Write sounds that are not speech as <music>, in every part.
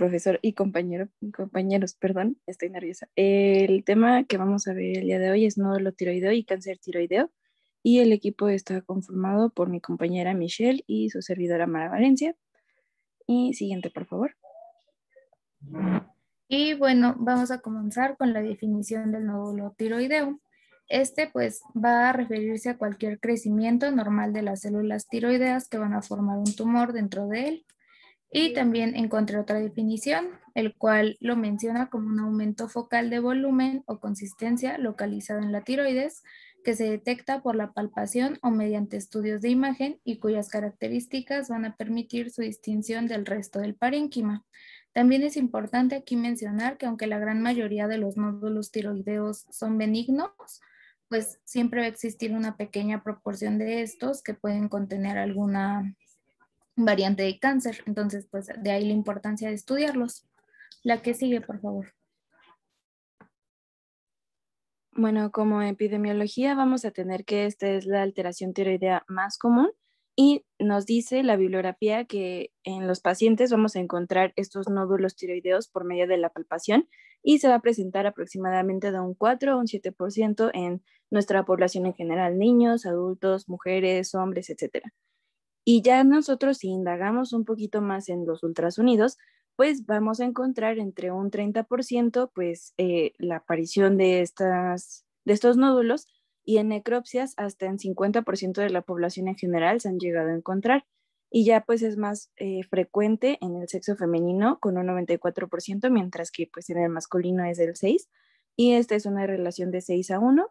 profesor y compañero, compañeros, perdón, estoy nerviosa. El tema que vamos a ver el día de hoy es nódulo tiroideo y cáncer tiroideo y el equipo está conformado por mi compañera Michelle y su servidora Mara Valencia. Y siguiente, por favor. Y bueno, vamos a comenzar con la definición del nódulo tiroideo. Este pues va a referirse a cualquier crecimiento normal de las células tiroideas que van a formar un tumor dentro de él y también encontré otra definición, el cual lo menciona como un aumento focal de volumen o consistencia localizado en la tiroides que se detecta por la palpación o mediante estudios de imagen y cuyas características van a permitir su distinción del resto del parénquima. También es importante aquí mencionar que aunque la gran mayoría de los nódulos tiroideos son benignos, pues siempre va a existir una pequeña proporción de estos que pueden contener alguna variante de cáncer. Entonces, pues de ahí la importancia de estudiarlos. La que sigue, por favor. Bueno, como epidemiología vamos a tener que esta es la alteración tiroidea más común y nos dice la bibliografía que en los pacientes vamos a encontrar estos nódulos tiroideos por medio de la palpación y se va a presentar aproximadamente de un 4 a un 7% en nuestra población en general, niños, adultos, mujeres, hombres, etcétera. Y ya nosotros si indagamos un poquito más en los ultrasonidos, pues vamos a encontrar entre un 30% pues eh, la aparición de, estas, de estos nódulos y en necropsias hasta en 50% de la población en general se han llegado a encontrar. Y ya pues es más eh, frecuente en el sexo femenino con un 94%, mientras que pues en el masculino es el 6%. Y esta es una relación de 6 a 1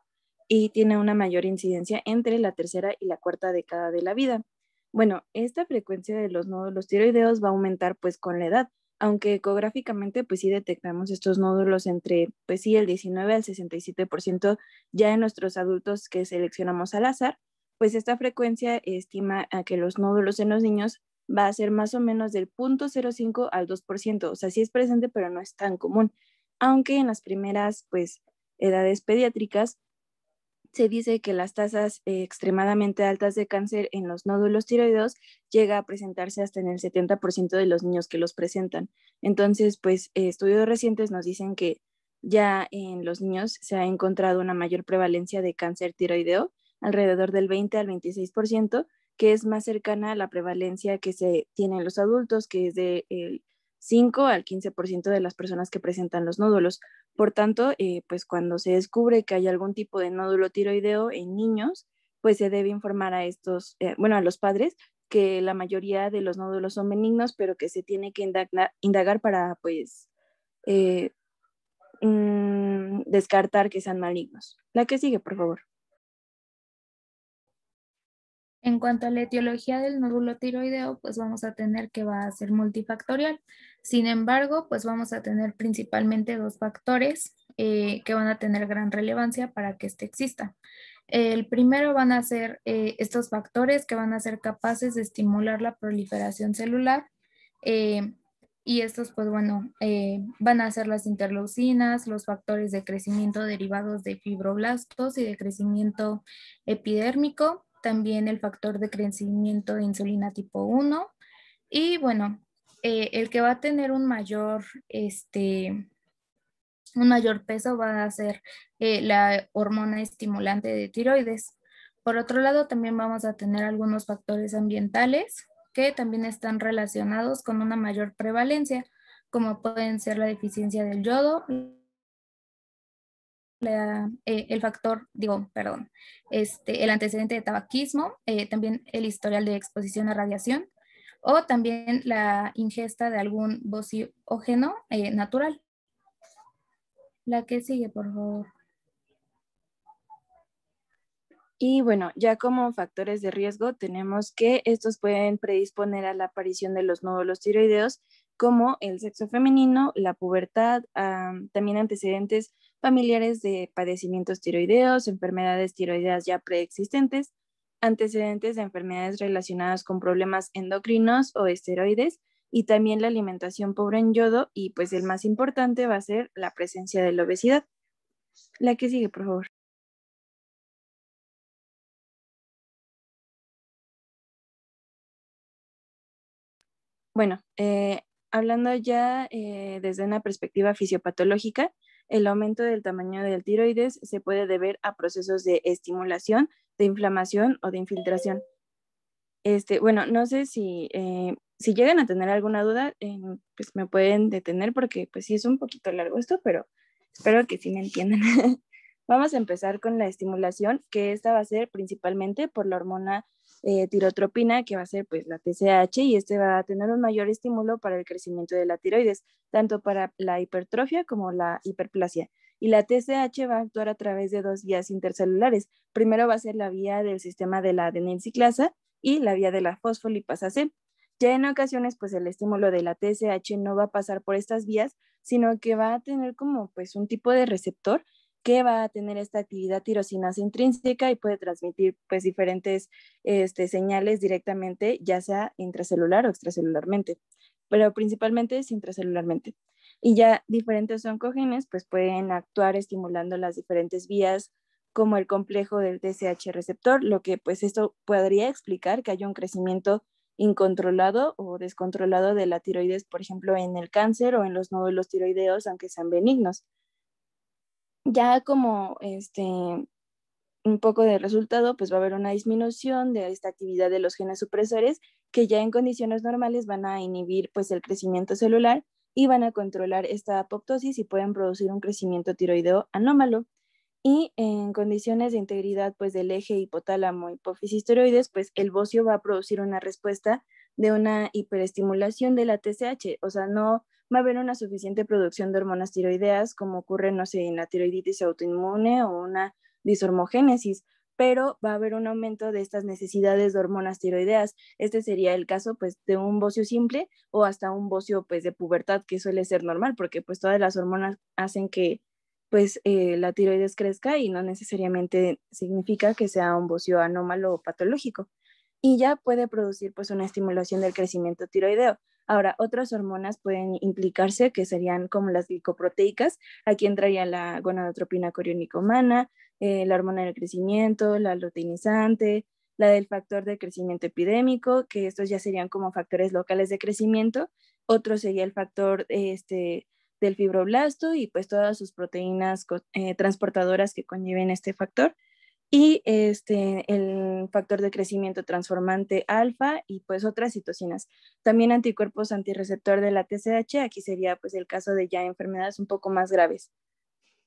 y tiene una mayor incidencia entre la tercera y la cuarta década de la vida. Bueno, esta frecuencia de los nódulos tiroideos va a aumentar pues con la edad, aunque ecográficamente pues sí detectamos estos nódulos entre pues sí el 19 al 67% ya en nuestros adultos que seleccionamos al azar, pues esta frecuencia estima a que los nódulos en los niños va a ser más o menos del 0.05 al 2%, o sea, sí es presente pero no es tan común, aunque en las primeras pues edades pediátricas se dice que las tasas eh, extremadamente altas de cáncer en los nódulos tiroideos llega a presentarse hasta en el 70% de los niños que los presentan. Entonces, pues eh, estudios recientes nos dicen que ya en los niños se ha encontrado una mayor prevalencia de cáncer tiroideo, alrededor del 20 al 26%, que es más cercana a la prevalencia que se tiene en los adultos, que es del de, eh, 5 al 15% de las personas que presentan los nódulos. Por tanto, eh, pues cuando se descubre que hay algún tipo de nódulo tiroideo en niños, pues se debe informar a estos, eh, bueno, a los padres que la mayoría de los nódulos son benignos, pero que se tiene que indagar, para, pues, eh, mm, descartar que sean malignos. La que sigue, por favor. En cuanto a la etiología del nódulo tiroideo, pues vamos a tener que va a ser multifactorial. Sin embargo, pues vamos a tener principalmente dos factores eh, que van a tener gran relevancia para que este exista. El primero van a ser eh, estos factores que van a ser capaces de estimular la proliferación celular eh, y estos, pues bueno, van a ser las interleucinas, los factores de crecimiento derivados de fibroblastos y de crecimiento epidérmico, también el factor de crecimiento de insulina tipo 1 y bueno, eh, el que va a tener un mayor, este, un mayor peso va a ser eh, la hormona estimulante de tiroides. Por otro lado, también vamos a tener algunos factores ambientales que también están relacionados con una mayor prevalencia, como pueden ser la deficiencia del yodo, eh, el factor, digo, perdón, este, el antecedente de tabaquismo, también el historial de exposición a radiación, o también la ingesta de algún bociógeno eh, natural. La que sigue, por favor. Y bueno, ya como factores de riesgo tenemos que estos pueden predisponer a la aparición de los nódulos tiroideos como el sexo femenino, la pubertad, ah, también antecedentes familiares de padecimientos tiroideos, enfermedades tiroideas ya preexistentes, antecedentes de enfermedades relacionadas con problemas endocrinos o esteroides y también la alimentación pobre en yodo y pues el más importante va a ser la presencia de la obesidad. La que sigue, por favor. Bueno, eh, hablando ya eh, desde una perspectiva fisiopatológica, el aumento del tamaño del tiroides se puede deber a procesos de estimulación, de inflamación o de infiltración. Este, bueno, no sé si, eh, si llegan a tener alguna duda, eh, pues me pueden detener porque pues sí es un poquito largo esto, pero espero que sí me entiendan. <laughs> Vamos a empezar con la estimulación, que esta va a ser principalmente por la hormona eh, tirotropina, que va a ser pues la TSH, y este va a tener un mayor estímulo para el crecimiento de la tiroides, tanto para la hipertrofia como la hiperplasia. Y la TSH va a actuar a través de dos vías intercelulares. Primero va a ser la vía del sistema de la adenilciclasa y la vía de la fosfolipasa C. Ya en ocasiones, pues el estímulo de la TSH no va a pasar por estas vías, sino que va a tener como pues un tipo de receptor que va a tener esta actividad tirosinasa intrínseca y puede transmitir pues diferentes este, señales directamente, ya sea intracelular o extracelularmente, pero principalmente intracelularmente. Y ya diferentes oncogenes pues pueden actuar estimulando las diferentes vías como el complejo del TSH receptor, lo que pues esto podría explicar que haya un crecimiento incontrolado o descontrolado de la tiroides, por ejemplo, en el cáncer o en los nódulos tiroideos, aunque sean benignos. Ya como este, un poco de resultado, pues va a haber una disminución de esta actividad de los genes supresores que ya en condiciones normales van a inhibir pues el crecimiento celular y van a controlar esta apoptosis y pueden producir un crecimiento tiroideo anómalo. Y en condiciones de integridad pues del eje hipotálamo hipófisis pues el bocio va a producir una respuesta de una hiperestimulación de la TSH, o sea, no va a haber una suficiente producción de hormonas tiroideas, como ocurre, no sé, en la tiroiditis autoinmune o una disormogénesis, pero va a haber un aumento de estas necesidades de hormonas tiroideas. Este sería el caso pues de un bocio simple o hasta un bocio pues de pubertad que suele ser normal porque pues todas las hormonas hacen que pues, eh, la tiroides crezca y no necesariamente significa que sea un bocio anómalo o patológico. Y ya puede producir pues una estimulación del crecimiento tiroideo, Ahora, otras hormonas pueden implicarse, que serían como las glicoproteicas. Aquí entraría la gonadotropina coriónica humana, eh, la hormona del crecimiento, la luteinizante, la del factor de crecimiento epidémico, que estos ya serían como factores locales de crecimiento. Otro sería el factor este, del fibroblasto y pues todas sus proteínas eh, transportadoras que conlleven este factor y este, el factor de crecimiento transformante alfa y pues otras citocinas. También anticuerpos antirreceptor de la TSH, aquí sería pues el caso de ya enfermedades un poco más graves.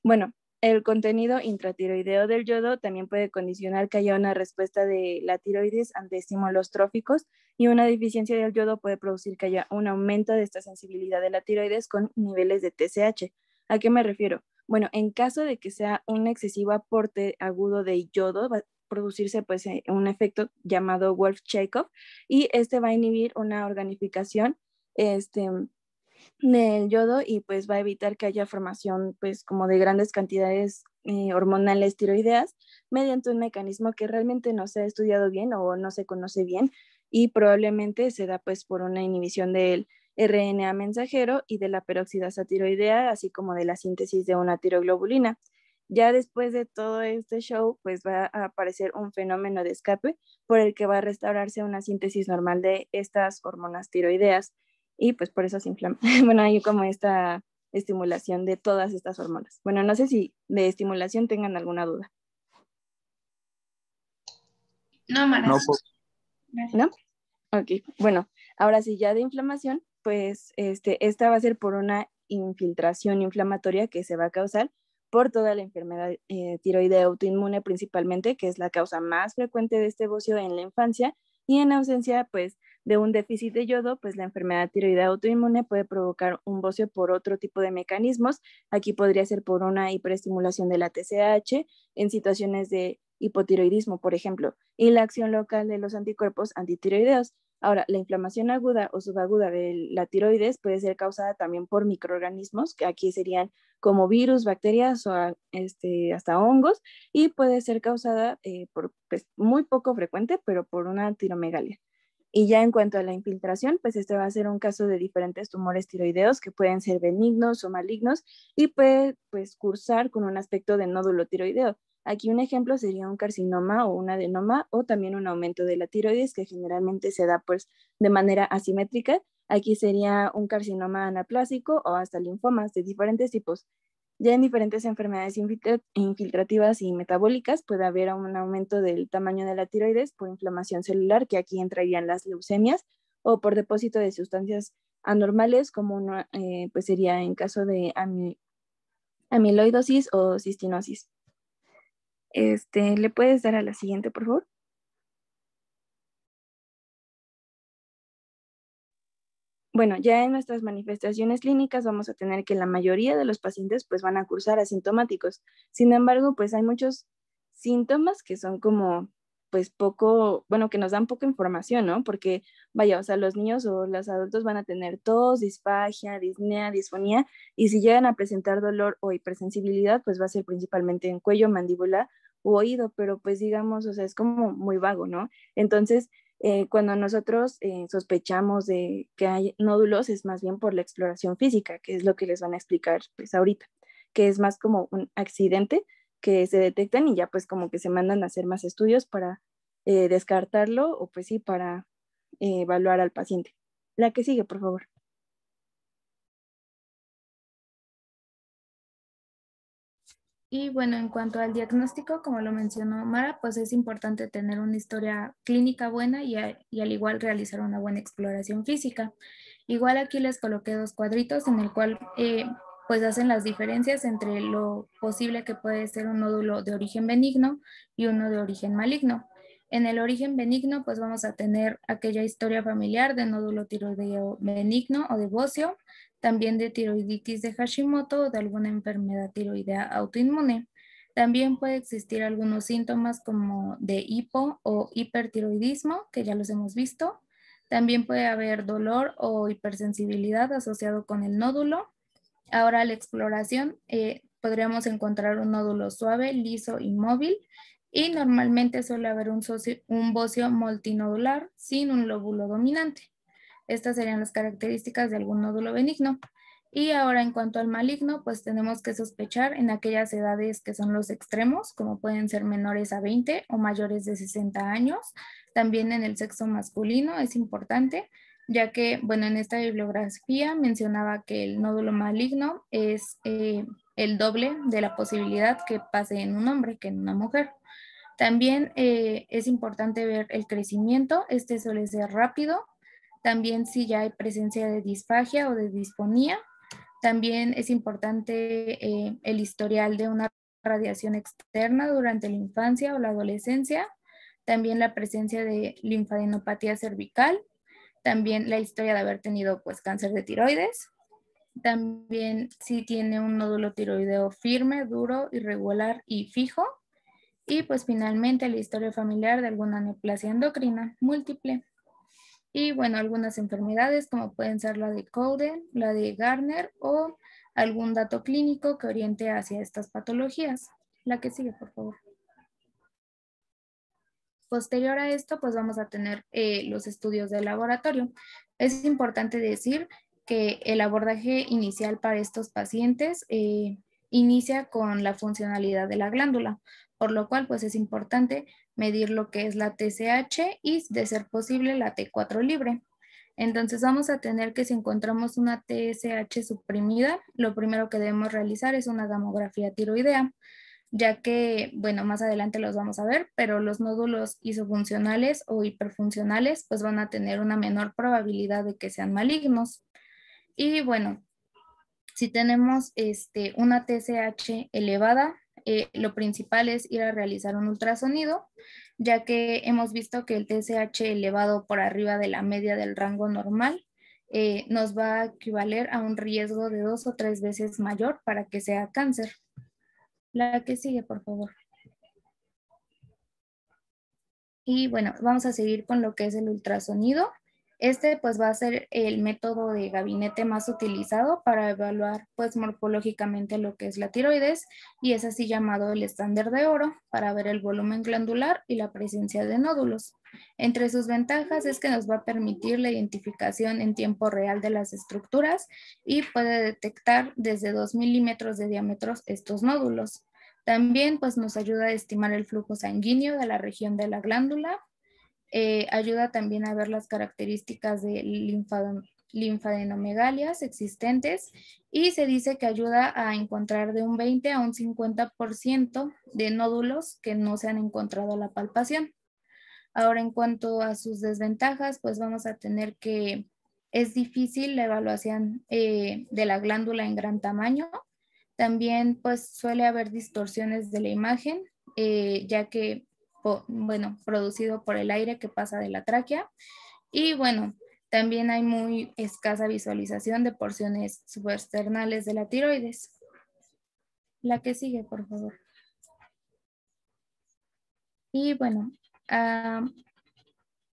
Bueno, el contenido intratiroideo del yodo también puede condicionar que haya una respuesta de la tiroides ante estímulos tróficos y una deficiencia del yodo puede producir que haya un aumento de esta sensibilidad de la tiroides con niveles de TCH. ¿A qué me refiero? Bueno, en caso de que sea un excesivo aporte agudo de yodo, va a producirse pues eh, un efecto llamado wolf chaikoff y este va a inhibir una organificación este, del yodo y pues va a evitar que haya formación pues como de grandes cantidades eh, hormonales tiroideas mediante un mecanismo que realmente no se ha estudiado bien o no se conoce bien y probablemente se da pues por una inhibición del RNA mensajero y de la peroxidasa tiroidea, así como de la síntesis de una tiroglobulina. Ya después de todo este show, pues va a aparecer un fenómeno de escape por el que va a restaurarse una síntesis normal de estas hormonas tiroideas y pues por eso se inflama. <laughs> Bueno, hay como esta estimulación de todas estas hormonas. Bueno, no sé si de estimulación tengan alguna duda. No, Mara. No, pues. ¿No? Ok, bueno, ahora sí, ya de inflamación, pues este, esta va a ser por una infiltración inflamatoria que se va a causar por toda la enfermedad eh, tiroidea autoinmune principalmente, que es la causa más frecuente de este bocio en la infancia y en ausencia pues de un déficit de yodo, pues la enfermedad tiroidea autoinmune puede provocar un bocio por otro tipo de mecanismos. Aquí podría ser por una hiperestimulación de la TCH en situaciones de hipotiroidismo, por ejemplo, y la acción local de los anticuerpos antitiroideos. Ahora, la inflamación aguda o subaguda de la tiroides puede ser causada también por microorganismos, que aquí serían como virus, bacterias o ah, este, hasta hongos, y puede ser causada eh, por pues, muy poco frecuente, pero por una tiromegalia. Y ya en cuanto a la infiltración, pues este va a ser un caso de diferentes tumores tiroideos que pueden ser benignos o malignos y puede pues cursar con un aspecto de nódulo tiroideo, Aquí un ejemplo sería un carcinoma o un adenoma o también un aumento de la tiroides que generalmente se da pues de manera asimétrica. Aquí sería un carcinoma anaplásico o hasta linfomas de diferentes tipos. Ya en diferentes enfermedades infiltrativas y metabólicas puede haber un aumento del tamaño de la tiroides por inflamación celular, que aquí entrarían las leucemias, o por depósito de sustancias anormales, como eh, pues sería en caso de amiloidosis o cistinosis. Este, ¿Le puedes dar a la siguiente, por favor? Bueno, ya en nuestras manifestaciones clínicas vamos a tener que la mayoría de los pacientes pues van a cursar asintomáticos. Sin embargo, pues hay muchos síntomas que son como pues poco, bueno, que nos dan poca información, ¿no? Porque, vaya, o sea, los niños o los adultos van a tener tos, disfagia, disnea, disfonía, y si llegan a presentar dolor o hipersensibilidad, pues va a ser principalmente en cuello, mandíbula oído, pero pues digamos, o sea, es como muy vago, ¿no? Entonces, eh, cuando nosotros eh, sospechamos de que hay nódulos, es más bien por la exploración física, que es lo que les van a explicar pues ahorita, que es más como un accidente que se detectan y ya pues como que se mandan a hacer más estudios para eh, descartarlo o pues sí, para evaluar al paciente. La que sigue, por favor. Y bueno, en cuanto al diagnóstico, como lo mencionó Mara, pues es importante tener una historia clínica buena y, al igual realizar una buena exploración física. Igual aquí les coloqué dos cuadritos en el cual eh, pues hacen las diferencias entre lo posible que puede ser un nódulo de origen benigno y uno de origen maligno. En el origen benigno, pues vamos a tener aquella historia familiar de nódulo tiroideo benigno o de bocio, también de tiroiditis de Hashimoto o de alguna enfermedad tiroidea autoinmune. También puede existir algunos síntomas como de hipo o hipertiroidismo, que ya los hemos visto. También puede haber dolor o hipersensibilidad asociado con el nódulo. Ahora la exploración, eh, podríamos encontrar un nódulo suave, liso y móvil. Y normalmente suele haber un, un bocio multinodular sin un lóbulo dominante. Estas serían las características de algún nódulo benigno. Y ahora en cuanto al maligno, pues tenemos que sospechar en aquellas edades que son los extremos, como pueden ser menores a 20 o mayores de 60 años. También en el sexo masculino es importante, ya que, bueno, en esta bibliografía mencionaba que el nódulo maligno es eh, el doble de la posibilidad que pase en un hombre que en una mujer. También eh, es importante ver el crecimiento, este suele ser rápido también si ya hay presencia de disfagia o de disponía, también es importante eh, el historial de una radiación externa durante la infancia o la adolescencia, también la presencia de linfadenopatía cervical, también la historia de haber tenido pues cáncer de tiroides, también si tiene un nódulo tiroideo firme, duro, irregular y fijo, y pues finalmente la historia familiar de alguna neoplasia endocrina múltiple y bueno, algunas enfermedades como pueden ser la de Coden, la de Garner o algún dato clínico que oriente hacia estas patologías. La que sigue, por favor. Posterior a esto, pues vamos a tener eh, los estudios de laboratorio. Es importante decir que el abordaje inicial para estos pacientes eh, inicia con la funcionalidad de la glándula, por lo cual pues es importante medir lo que es la TSH y, de ser posible, la T4 libre. Entonces vamos a tener que si encontramos una TSH suprimida, lo primero que debemos realizar es una gamografía tiroidea, ya que, bueno, más adelante los vamos a ver, pero los nódulos isofuncionales o hiperfuncionales pues van a tener una menor probabilidad de que sean malignos. Y bueno, si tenemos este, una TSH elevada, eh, lo principal es ir a realizar un ultrasonido, ya que hemos visto que el TSH elevado por arriba de la media del rango normal eh, nos va a equivaler a un riesgo de dos o tres veces mayor para que sea cáncer. La que sigue, por favor. Y bueno, vamos a seguir con lo que es el ultrasonido. Este pues va a ser el método de gabinete más utilizado para evaluar pues morfológicamente lo que es la tiroides y es así llamado el estándar de oro para ver el volumen glandular y la presencia de nódulos. Entre sus ventajas es que nos va a permitir la identificación en tiempo real de las estructuras y puede detectar desde 2 milímetros de diámetro estos nódulos. También pues nos ayuda a estimar el flujo sanguíneo de la región de la glándula eh, ayuda también a ver las características de linfadenomegalias existentes y se dice que ayuda a encontrar de un 20 a un 50% de nódulos que no se han encontrado a la palpación. Ahora, en cuanto a sus desventajas, pues vamos a tener que es difícil la evaluación eh, de la glándula en gran tamaño. También pues suele haber distorsiones de la imagen, eh, ya que bueno, producido por el aire que pasa de la tráquea. Y bueno, también hay muy escasa visualización de porciones subesternales de la tiroides. La que sigue, por favor. Y bueno, ah,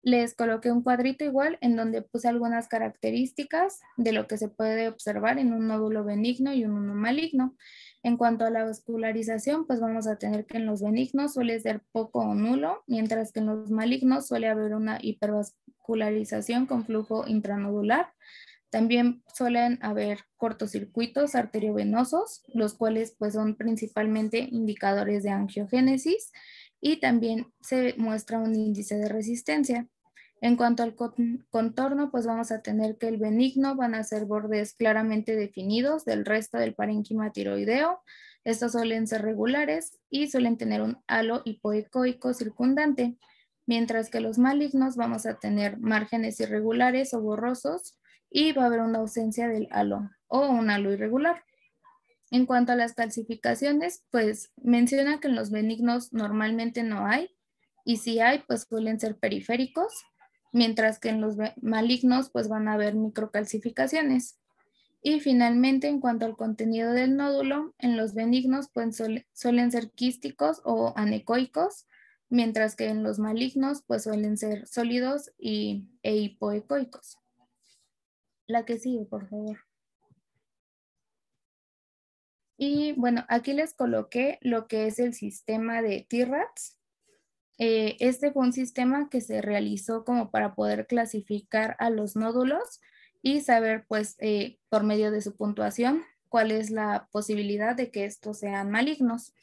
les coloqué un cuadrito igual en donde puse algunas características de lo que se puede observar en un nódulo benigno y un nódulo maligno. En cuanto a la vascularización, pues vamos a tener que en los benignos suele ser poco o nulo, mientras que en los malignos suele haber una hipervascularización con flujo intranodular. También suelen haber cortocircuitos arteriovenosos, los cuales pues son principalmente indicadores de angiogénesis y también se muestra un índice de resistencia. En cuanto al contorno, pues vamos a tener que el benigno van a ser bordes claramente definidos del resto del parénquima tiroideo. Estos suelen ser regulares y suelen tener un halo hipoecoico circundante, mientras que los malignos vamos a tener márgenes irregulares o borrosos y va a haber una ausencia del halo o un halo irregular. En cuanto a las calcificaciones, pues menciona que en los benignos normalmente no hay y si hay, pues suelen ser periféricos mientras que en los malignos pues van a haber microcalcificaciones. Y finalmente, en cuanto al contenido del nódulo, en los benignos pues, suelen ser quísticos o anecoicos, mientras que en los malignos pues suelen ser sólidos y, e hipoecoicos. La que sigue, por favor. Y bueno, aquí les coloqué lo que es el sistema de T-RATS. Eh, este fue un sistema que se realizó como para poder clasificar a los nódulos y saber, pues, eh, por medio de su puntuación, cuál es la posibilidad de que estos sean malignos.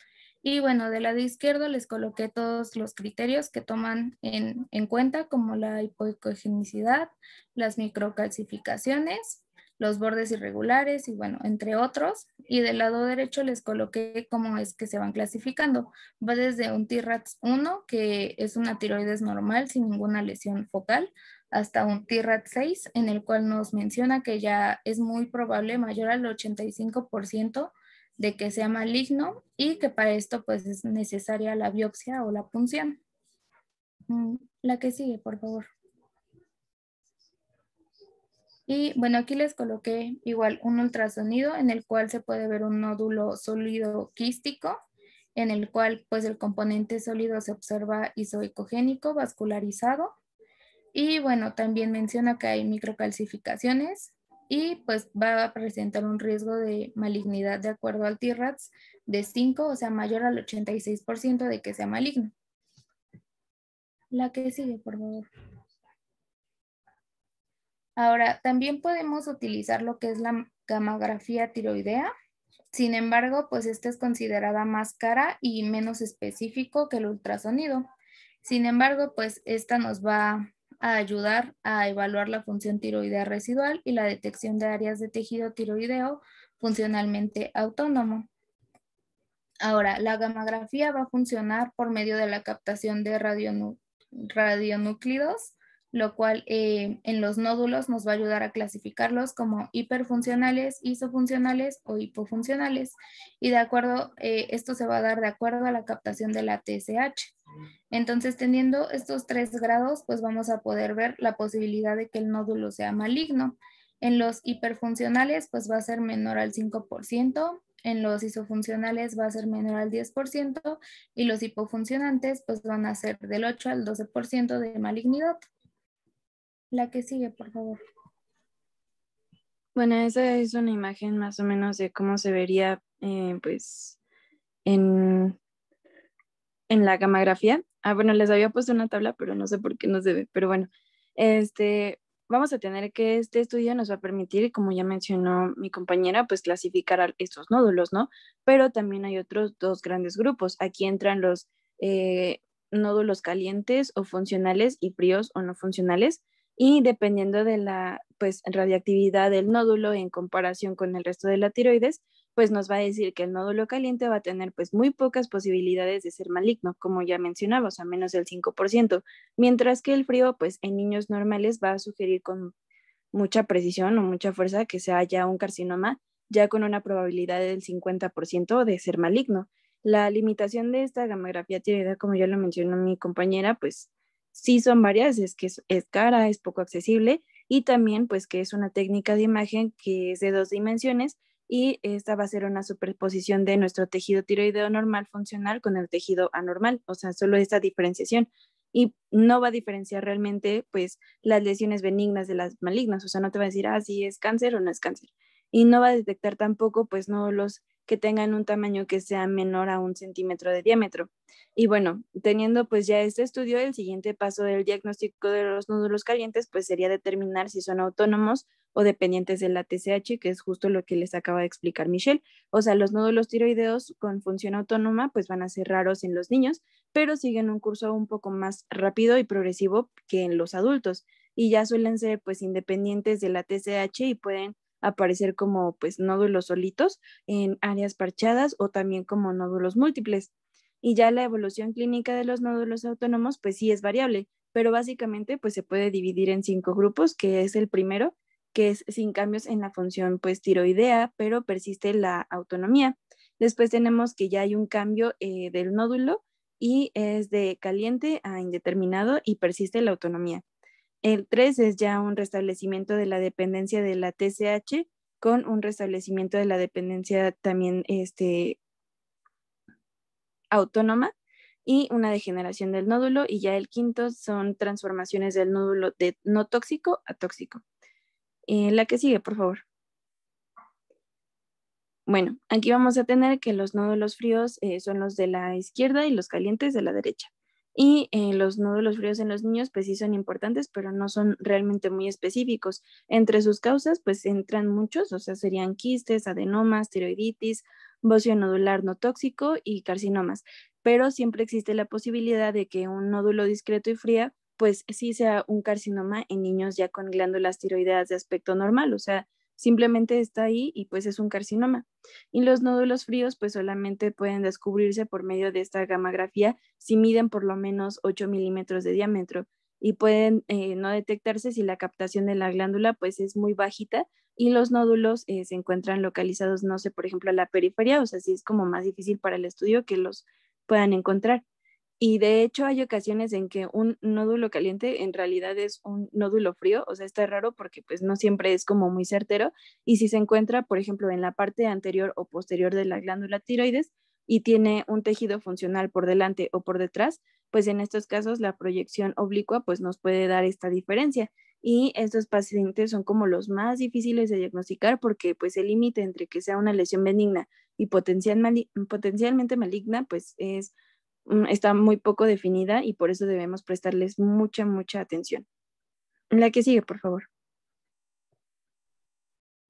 Y bueno, del lado izquierdo les coloqué todos los criterios que toman en, en cuenta, como la hipoecogenicidad, las microcalcificaciones, los bordes irregulares y bueno, entre otros. Y del lado derecho les coloqué cómo es que se van clasificando. Va desde un T-RATS 1, que es una tiroides normal sin ninguna lesión focal, hasta un T-RATS 6, en el cual nos menciona que ya es muy probable, mayor al 85%, de que sea maligno y que para esto pues es necesaria la biopsia o la punción. Mm, la que sigue, por favor. Y bueno, aquí les coloqué igual un ultrasonido en el cual se puede ver un nódulo sólido quístico, en el cual pues el componente sólido se observa isoecogénico, vascularizado. Y bueno, también menciona que hay microcalcificaciones y pues va a presentar un riesgo de malignidad de acuerdo al T-RATS de 5, o sea, mayor al 86% de que sea maligno. La que sigue, por favor. Ahora, también podemos utilizar lo que es la gamografía tiroidea. Sin embargo, pues esta es considerada más cara y menos específico que el ultrasonido. Sin embargo, pues esta nos va a ayudar a evaluar la función tiroidea residual y la detección de áreas de tejido tiroideo funcionalmente autónomo. Ahora, la gamografía va a funcionar por medio de la captación de radionúclidos lo cual eh, en los nódulos nos va a ayudar a clasificarlos como hiperfuncionales, isofuncionales o hipofuncionales. Y de acuerdo, eh, esto se va a dar de acuerdo a la captación de la TSH. Entonces, teniendo estos tres grados, pues vamos a poder ver la posibilidad de que el nódulo sea maligno. En los hiperfuncionales, pues va a ser menor al 5%, en los isofuncionales va a ser menor al 10% y los hipofuncionantes pues van a ser del 8 al 12% de malignidad. La que sigue, por favor. Bueno, esa es una imagen más o menos de cómo se vería, eh, pues, en, en la gamografía. Ah, bueno, les había puesto una tabla, pero no sé por qué no se ve. Pero bueno, este, vamos a tener que este estudio nos va a permitir, como ya mencionó mi compañera, pues clasificar estos nódulos, ¿no? Pero también hay otros dos grandes grupos. Aquí entran los eh, nódulos calientes o funcionales y fríos o no funcionales y dependiendo de la pues, radiactividad del nódulo en comparación con el resto de la tiroides, pues nos va a decir que el nódulo caliente va a tener pues muy pocas posibilidades de ser maligno, como ya mencionamos, a menos del 5%, mientras que el frío pues en niños normales va a sugerir con mucha precisión o mucha fuerza que se ya un carcinoma, ya con una probabilidad del 50% de ser maligno. La limitación de esta gamografía tiroidea, como ya lo mencionó mi compañera, pues sí son varias, es que es, cara, es poco accesible y también pues que es una técnica de imagen que es de dos dimensiones y esta va a ser una superposición de nuestro tejido tiroideo normal funcional con el tejido anormal, o sea, solo esta diferenciación y no va a diferenciar realmente pues las lesiones benignas de las malignas, o sea, no te va a decir, ah, sí, es cáncer o no es cáncer. Y no va a detectar tampoco pues no los que tengan un tamaño que sea menor a un centímetro de diámetro. Y bueno, teniendo pues ya este estudio, el siguiente paso del diagnóstico de los nódulos calientes pues sería determinar si son autónomos o dependientes de la TCH, que es justo lo que les acaba de explicar Michelle. O sea, los nódulos tiroideos con función autónoma pues van a ser raros en los niños, pero siguen un curso un poco más rápido y progresivo que en los adultos y ya suelen ser pues independientes de la TCH y pueden aparecer como pues nódulos solitos en áreas parchadas o también como nódulos múltiples. Y ya la evolución clínica de los nódulos autónomos pues sí es variable, pero básicamente pues se puede dividir en cinco grupos, que es el primero, que es sin cambios en la función pues tiroidea, pero persiste la autonomía. Después tenemos que ya hay un cambio eh, del nódulo y es de caliente a indeterminado y persiste la autonomía. El 3 es ya un restablecimiento de la dependencia de la TCH con un restablecimiento de la dependencia también este, autónoma y una degeneración del nódulo. Y ya el quinto son transformaciones del nódulo de no tóxico a tóxico. Eh, la que sigue, por favor. Bueno, aquí vamos a tener que los nódulos fríos eh, son los de la izquierda y los calientes de la derecha. Y eh, los nódulos fríos en los niños, pues sí son importantes, pero no son realmente muy específicos. Entre sus causas, pues entran muchos, o sea, serían quistes, adenomas, tiroiditis, bocio nodular no tóxico y carcinomas. Pero siempre existe la posibilidad de que un nódulo discreto y fría, pues sí sea un carcinoma en niños ya con glándulas tiroideas de aspecto normal, o sea, simplemente está ahí y pues es un carcinoma. Y los nódulos fríos pues solamente pueden descubrirse por medio de esta gammagrafía si miden por lo menos 8 milímetros de diámetro y pueden eh, no detectarse si la captación de la glándula pues es muy bajita y los nódulos eh, se encuentran localizados, no sé, por ejemplo, a la periferia, o sea, si es como más difícil para el estudio que los puedan encontrar. Y de hecho hay ocasiones en que un nódulo caliente en realidad es un nódulo frío, o sea, está raro porque pues no siempre es como muy certero. Y si se encuentra, por ejemplo, en la parte anterior o posterior de la glándula tiroides y tiene un tejido funcional por delante o por detrás, pues en estos casos la proyección oblicua pues nos puede dar esta diferencia. Y estos pacientes son como los más difíciles de diagnosticar porque pues el límite entre que sea una lesión benigna y potencialmente maligna pues es Mm, está muy poco definida y por eso debemos prestarles mucha, mucha atención. La que sigue, por favor.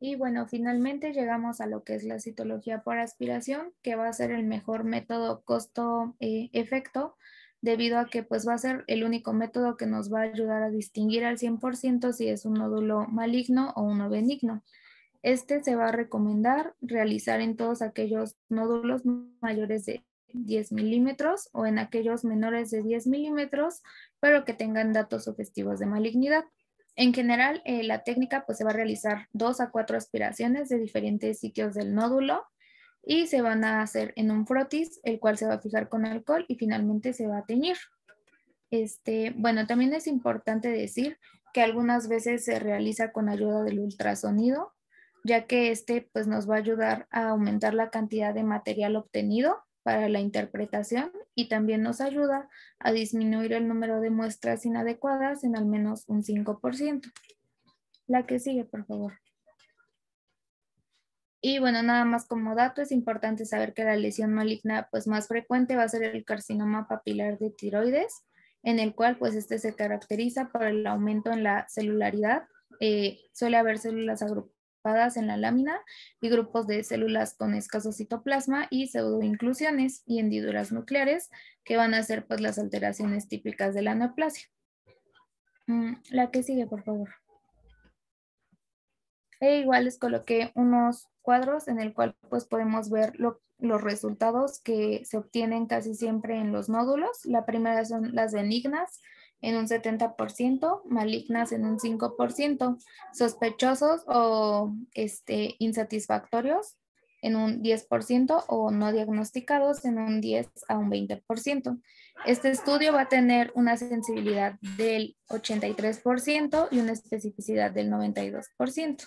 Y bueno, finalmente llegamos a lo que es la citología por aspiración, que va a ser el mejor método costo-efecto, eh, debido a que pues va a ser el único método que nos va a ayudar a distinguir al 100% si es un nódulo maligno o uno benigno. Este se va a recomendar realizar en todos aquellos nódulos mayores de 10 milímetros o en aquellos menores de 10 milímetros, pero que tengan datos sugestivos de malignidad. En general, eh, la técnica pues, se va a realizar dos a cuatro aspiraciones de diferentes sitios del nódulo y se van a hacer en un frotis, el cual se va a fijar con alcohol y finalmente se va a teñir. Este, bueno, también es importante decir que algunas veces se realiza con ayuda del ultrasonido, ya que este pues, nos va a ayudar a aumentar la cantidad de material obtenido para la interpretación y también nos ayuda a disminuir el número de muestras inadecuadas en al menos un 5%. La que sigue, por favor. Y bueno, nada más como dato, es importante saber que la lesión maligna pues, más frecuente va a ser el carcinoma papilar de tiroides, en el cual pues este se caracteriza por el aumento en la celularidad. Eh, suele haber células agrupadas en la lámina y grupos de células con escaso citoplasma y pseudoinclusiones y hendiduras nucleares, que van a ser pues, las alteraciones típicas de la neoplasia. Mm, la que sigue, por favor. E igual les coloqué unos cuadros en el cual pues podemos ver los resultados que se obtienen casi siempre en los nódulos. La primera son las benignas, en un 70%, malignas en un 5%, sospechosos o este, insatisfactorios en un 10% o no diagnosticados en un 10 a un 20%. Este estudio va a tener una sensibilidad del 83% y una especificidad del 92%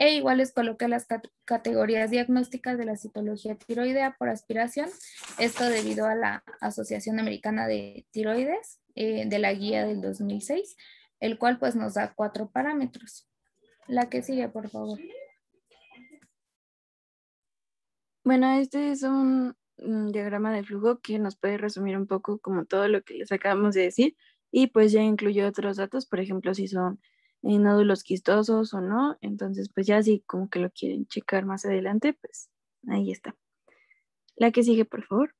e igual les coloqué las categorías diagnósticas de la citología tiroidea por aspiración, esto debido a la Asociación Americana de Tiroides eh, de la guía del 2006, el cual pues nos da cuatro parámetros. La que sigue, por favor. Bueno, este es un, mm, diagrama de flujo que nos puede resumir un poco como todo lo que les acabamos de decir y pues ya incluye otros datos, por ejemplo, si son en nódulos quistosos o no. Entonces, pues ya si como que lo quieren checar más adelante, pues ahí está. La que sigue, por favor.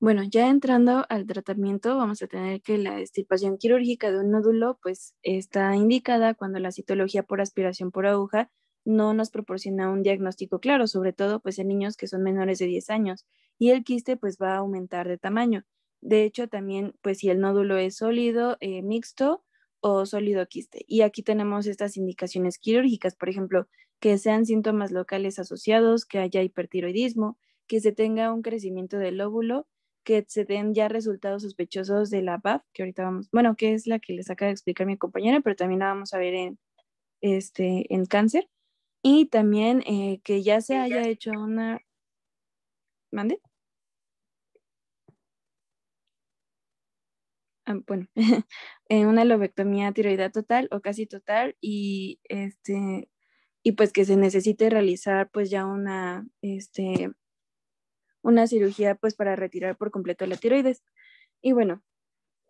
Bueno, ya entrando al tratamiento, vamos a tener que la extirpación quirúrgica de un nódulo, pues está indicada cuando la citología por aspiración por aguja no nos proporciona un diagnóstico claro, sobre todo pues en niños que son menores de 10 años, y el quiste pues va a aumentar de tamaño. De hecho, también, pues si el nódulo es sólido, eh, mixto o sólido quiste. Y aquí tenemos estas indicaciones quirúrgicas, por ejemplo, que sean síntomas locales asociados, que haya hipertiroidismo, que se tenga un crecimiento del óvulo, que se den ya resultados sospechosos de la BAF, que ahorita vamos, bueno, que es la que les acaba de explicar mi compañera, pero también la vamos a ver en, este, en cáncer. Y también eh, que ya se haya hecho una... ¿Mande? Ah, bueno, <laughs> eh, una lobectomía tiroidea total o casi total y este, y pues que se necesite realizar pues ya una este, una cirugía pues para retirar por completo la tiroides. Y bueno,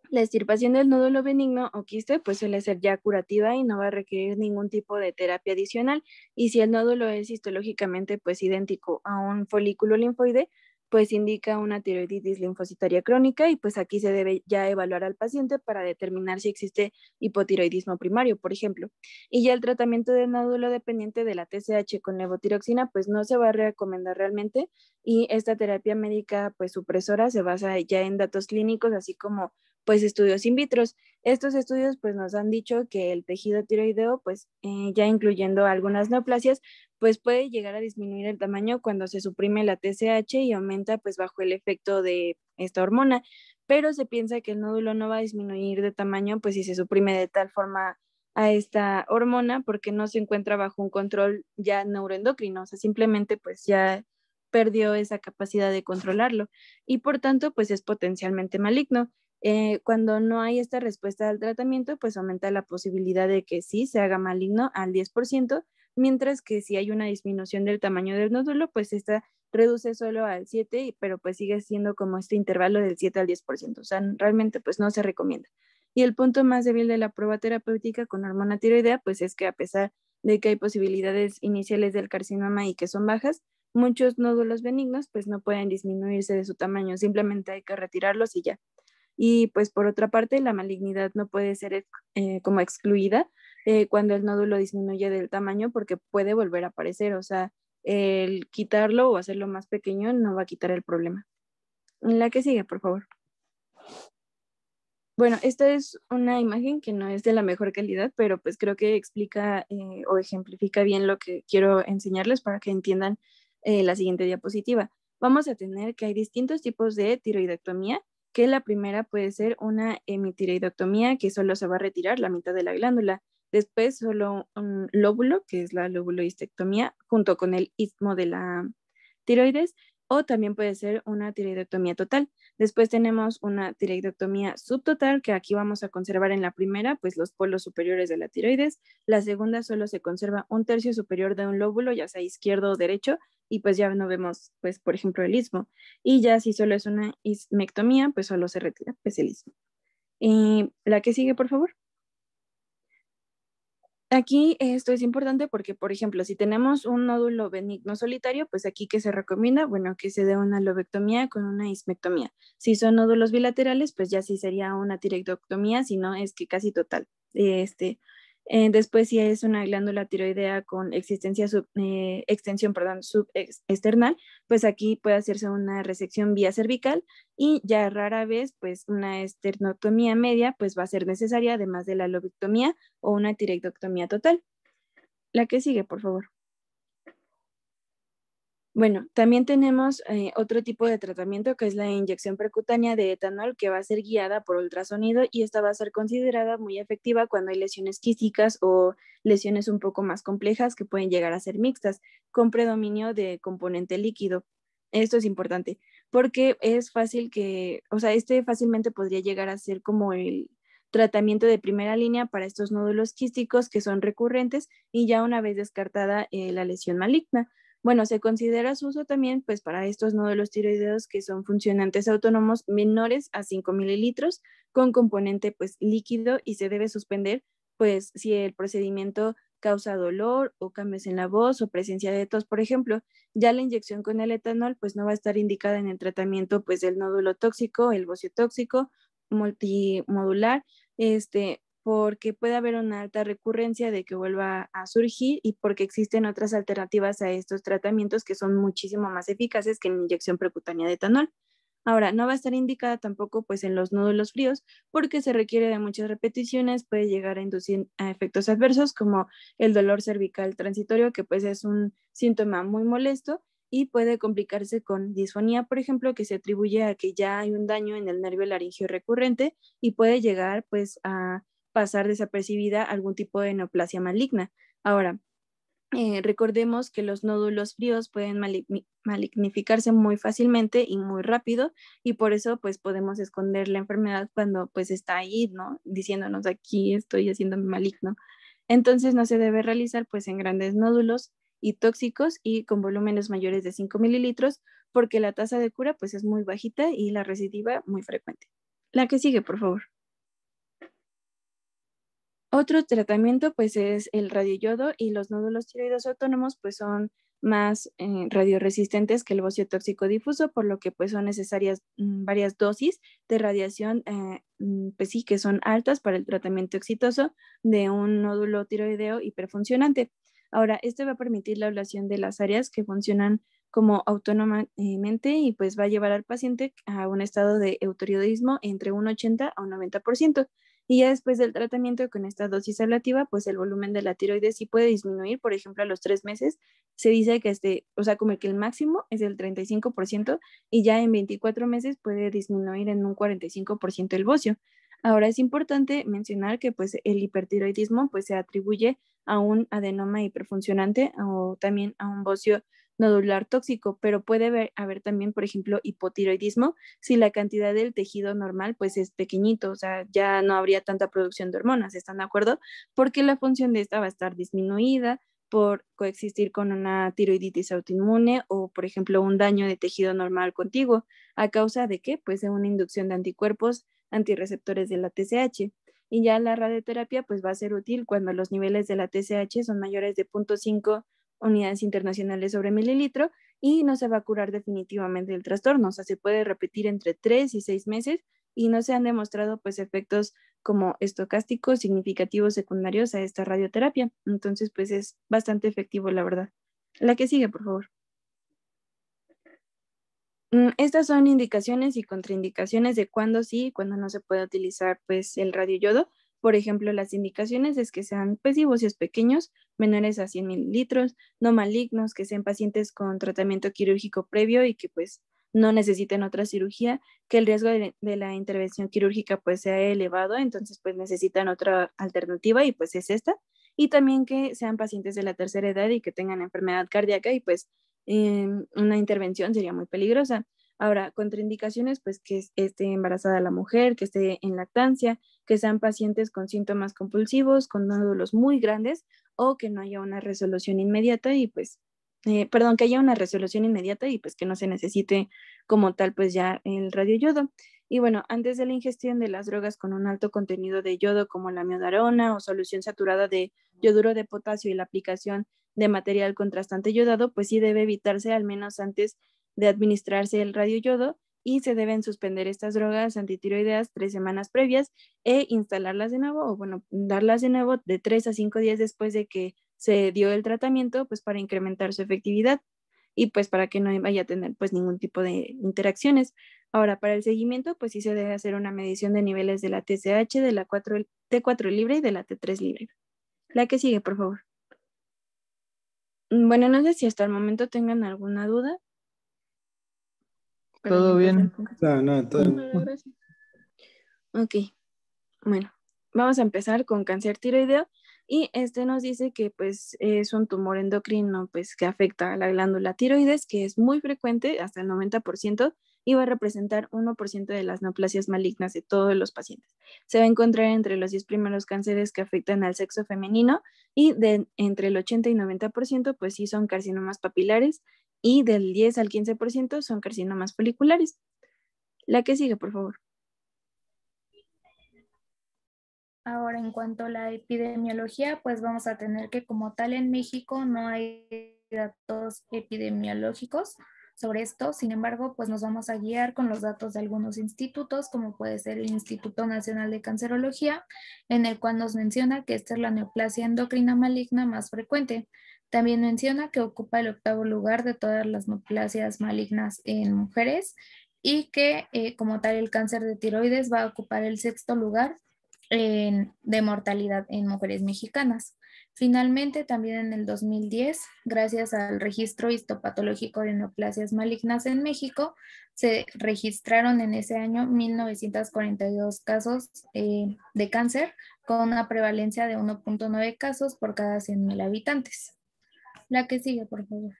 la extirpación del nódulo benigno o quiste pues suele ser ya curativa y no va a requerir ningún tipo de terapia adicional y si el nódulo es histológicamente pues idéntico a un folículo linfoide, pues indica una tiroiditis linfocitaria crónica y pues aquí se debe ya evaluar al paciente para determinar si existe hipotiroidismo primario, por ejemplo. Y ya el tratamiento del nódulo dependiente de la TSH con levotiroxina pues no se va a recomendar realmente y esta terapia médica pues supresora se basa ya en datos clínicos así como pues estudios in vitro. Estos estudios pues nos han dicho que el tejido tiroideo pues eh, ya incluyendo algunas neoplasias pues puede llegar a disminuir el tamaño cuando se suprime la TSH y aumenta pues bajo el efecto de esta hormona, pero se piensa que el nódulo no va a disminuir de tamaño pues si se suprime de tal forma a esta hormona porque no se encuentra bajo un control ya neuroendocrino, o sea, simplemente pues ya perdió esa capacidad de controlarlo y por tanto pues es potencialmente maligno. Eh, cuando no hay esta respuesta al tratamiento, pues aumenta la posibilidad de que sí se haga maligno al 10%, mientras que si hay una disminución del tamaño del nódulo, pues esta reduce solo al 7, pero pues sigue siendo como este intervalo del 7 al 10%, o sea, realmente pues no se recomienda. Y el punto más débil de la prueba terapéutica con hormona tiroidea, pues es que a pesar de que hay posibilidades iniciales del carcinoma y que son bajas, muchos nódulos benignos pues no pueden disminuirse de su tamaño, simplemente hay que retirarlos y ya. Y pues por otra parte, la malignidad no puede ser eh, como excluida eh, cuando el nódulo disminuye del tamaño porque puede volver a aparecer. O sea, el quitarlo o hacerlo más pequeño no va a quitar el problema. La que sigue, por favor. Bueno, esta es una imagen que no es de la mejor calidad, pero pues creo que explica eh, o ejemplifica bien lo que quiero enseñarles para que entiendan la siguiente diapositiva. Vamos a tener que hay distintos tipos de tiroidectomía que la primera puede ser una hemitiroidectomía, que solo se va a retirar la mitad de la glándula. Después solo un lóbulo, que es la lóbuloistectomía, junto con el istmo de la tiroides o también puede ser una tiroidectomía total. Después tenemos una tiroidectomía subtotal, que aquí vamos a conservar en la primera, pues los polos superiores de la tiroides. La segunda solo se conserva un tercio superior de un lóbulo, ya sea izquierdo o derecho, y pues ya no vemos, pues por ejemplo, el istmo. Y ya si solo es una ismectomía, pues solo se retira pues, el istmo. Y eh, la que sigue, por favor. Aquí esto es importante porque, por ejemplo, si tenemos un nódulo benigno solitario, pues aquí que se recomienda, bueno, que se dé una lobectomía con una ismectomía. Si son nódulos bilaterales, pues ya sí sería una tirectomía, si no es que casi total. Este, eh, después si es una glándula tiroidea con existencia sub, eh, extensión perdón, external pues aquí puede hacerse una resección vía cervical y ya rara vez pues una esternotomía media pues va a ser necesaria además de la lobectomía o una tiroidectomía total. La que sigue, por favor. Bueno, también tenemos eh, otro tipo de tratamiento que es la inyección percutánea de etanol que va a ser guiada por ultrasonido y esta va a ser considerada muy efectiva cuando hay lesiones quísticas o lesiones un poco más complejas que pueden llegar a ser mixtas con predominio de componente líquido. Esto es importante porque es fácil que, o sea, este fácilmente podría llegar a ser como el tratamiento de primera línea para estos nódulos quísticos que son recurrentes y ya una vez descartada eh, la lesión maligna bueno, se considera su uso también pues para estos nódulos tiroideos que son funcionantes autónomos menores a 5 mililitros con componente pues líquido y se debe suspender pues si el procedimiento causa dolor o cambios en la voz o presencia de tos, por ejemplo, ya la inyección con el etanol pues no va a estar indicada en el tratamiento pues del nódulo tóxico, el bocio tóxico multimodular, este, porque puede haber una alta recurrencia de que vuelva a surgir y porque existen otras alternativas a estos tratamientos que son muchísimo más eficaces que la inyección precutánea de etanol. Ahora, no va a estar indicada tampoco pues en los nódulos fríos porque se requiere de muchas repeticiones, puede llegar a inducir efectos adversos como el dolor cervical transitorio, que pues es un síntoma muy molesto y puede complicarse con disfonía, por ejemplo, que se atribuye a que ya hay un daño en el nervio laringio recurrente y puede llegar pues a pasar desapercibida algún tipo de neoplasia maligna. Ahora, eh, recordemos que los nódulos fríos pueden malignificarse muy fácilmente y muy rápido y por eso pues podemos esconder la enfermedad cuando pues está ahí, ¿no? Diciéndonos aquí estoy haciéndome maligno. Entonces no se debe realizar pues en grandes nódulos y tóxicos y con volúmenes mayores de 5 mililitros porque la tasa de cura pues es muy bajita y la recidiva muy frecuente. La que sigue, por favor. Otro tratamiento pues es el radioyodo y los nódulos tiroides autónomos pues son más eh, radioresistentes que el bocio tóxico difuso, por lo que pues son necesarias mm, varias dosis de radiación, eh, mm, pues, sí, que son altas para el tratamiento exitoso de un nódulo tiroideo hiperfuncionante. Ahora, este va a permitir la ablación de las áreas que funcionan como autónomamente y pues va a llevar al paciente a un estado de euteriodismo entre un 80 a un 90%, y ya después del tratamiento con esta dosis ablativa, pues el volumen de la tiroides sí puede disminuir, por ejemplo, a los tres meses se dice que este, o sea, como que el máximo es el 35% y ya en 24 meses puede disminuir en un 45% el bocio. Ahora es importante mencionar que pues el hipertiroidismo pues se atribuye a un adenoma hiperfuncionante o también a un bocio nodular tóxico, pero puede haber, también, por ejemplo, hipotiroidismo si la cantidad del tejido normal pues es pequeñito, o sea, ya no habría tanta producción de hormonas, ¿están de acuerdo? Porque la función de esta va a estar disminuida por coexistir con una tiroiditis autoinmune o, por ejemplo, un daño de tejido normal contiguo. ¿A causa de qué? Pues de una inducción de anticuerpos antireceptores de la TSH y ya la radioterapia pues va a ser útil cuando los niveles de la TSH son mayores de 0.5 unidades internacionales sobre mililitro y no se va a curar definitivamente el trastorno. O sea, se puede repetir entre tres y seis meses y no se han demostrado pues efectos como estocásticos significativos secundarios a esta radioterapia. Entonces, pues es bastante efectivo, la verdad. La que sigue, por favor. Mm, estas son indicaciones y contraindicaciones de cuándo sí y cuándo no se puede utilizar pues el radioyodo. Por ejemplo, las indicaciones es que sean y pues, pequeños, menores a 100 mililitros, no malignos, que sean pacientes con tratamiento quirúrgico previo y que pues no necesiten otra cirugía, que el riesgo de, la intervención quirúrgica pues sea elevado, entonces pues necesitan otra alternativa y pues es esta. Y también que sean pacientes de la tercera edad y que tengan enfermedad cardíaca y pues em, una intervención sería muy peligrosa. Ahora, contraindicaciones, pues que esté embarazada la mujer, que esté en lactancia, que sean pacientes con síntomas compulsivos, con nódulos muy grandes o que no haya una resolución inmediata y pues, eh, perdón, que haya una resolución inmediata y pues que no se necesite como tal pues ya el radioyodo. Y bueno, antes de la ingestión de las drogas con un alto contenido de yodo como la miodarona o solución saturada de yoduro de potasio y la aplicación de material contrastante yodado, pues sí debe evitarse al menos antes de administrarse el yodo y se deben suspender estas drogas antitiroideas tres semanas previas e instalarlas de nuevo o bueno, darlas de nuevo de tres a cinco días después de que se dio el tratamiento, pues para incrementar su efectividad y pues para que no vaya a tener pues ningún tipo de interacciones. Ahora, para el seguimiento, pues sí se debe hacer una medición de niveles de la TSH, de la T4 libre y de la T3 libre. La que sigue, por favor. Mm, bueno, no sé si hasta el momento tengan alguna duda. ¿Todo bien? No, todo bien. Ok, bueno, vamos a empezar con cáncer tiroideo y este nos dice que pues es un tumor endocrino pues que afecta a la glándula tiroides que es muy frecuente hasta el 90% y va a representar 1% de las neoplasias malignas de todos los pacientes. Se va a encontrar entre los 10 primeros cánceres que afectan al sexo femenino y de entre el 80 y 90% pues sí son carcinomas papilares y del 10 al 15% son carcinomas foliculares. La que sigue, por favor. Ahora, en cuanto a la epidemiología, pues vamos a tener que como tal en México no hay datos epidemiológicos sobre esto. Sin embargo, pues nos vamos a guiar con los datos de algunos institutos, como puede ser el Instituto Nacional de Cancerología, en el cual nos menciona que esta es la neoplasia endocrina maligna más frecuente, también menciona que ocupa el octavo lugar de todas las neoplasias malignas en mujeres y que eh, como tal el cáncer de tiroides va a ocupar el sexto lugar en, de mortalidad en mujeres mexicanas. Finalmente, también en el 2010, gracias al registro histopatológico de neoplasias malignas en México, se registraron en ese año 1.942 casos eh, de cáncer con una prevalencia de 1.9 casos por cada 100.000 habitantes. La que sigue, por favor.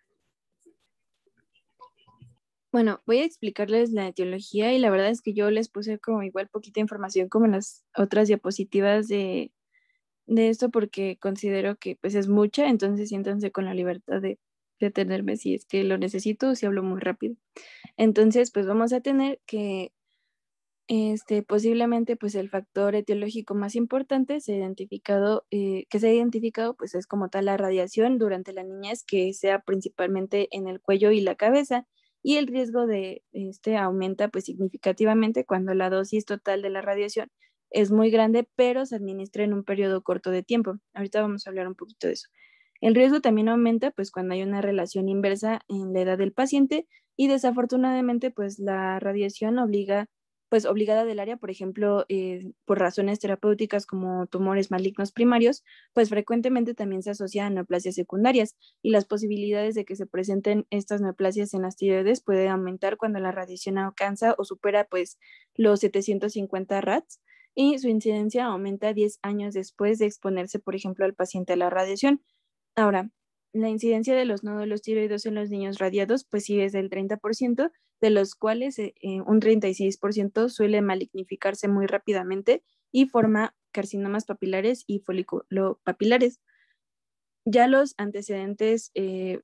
Bueno, voy a explicarles la etiología y la verdad es que yo les puse como igual poquita información como en las otras diapositivas de, de esto porque considero que pues es mucha, entonces siéntanse con la libertad de detenerme si es que lo necesito o si hablo muy rápido. Entonces, pues vamos a tener que este, posiblemente pues el factor etiológico más importante se identificado, eh, que se ha identificado pues es como tal la radiación durante la niñez que sea principalmente en el cuello y la cabeza y el riesgo de este aumenta pues significativamente cuando la dosis total de la radiación es muy grande pero se administra en un periodo corto de tiempo. Ahorita vamos a hablar un poquito de eso. El riesgo también aumenta pues cuando hay una relación inversa en la edad del paciente y desafortunadamente pues la radiación obliga pues obligada del área, por ejemplo, eh, por razones terapéuticas como tumores malignos primarios, pues frecuentemente también se asocia a neoplasias secundarias y las posibilidades de que se presenten estas neoplasias en las tiroides puede aumentar cuando la radiación alcanza o supera pues los 750 RATs y su incidencia aumenta 10 años después de exponerse, por ejemplo, al paciente a la radiación. Ahora, la incidencia de los nódulos tiroides en los niños radiados, pues sí es del 30%, de los cuales eh, eh, un 36% suele malignificarse muy rápidamente y forma carcinomas papilares y foliculopapilares. Ya los antecedentes, eh,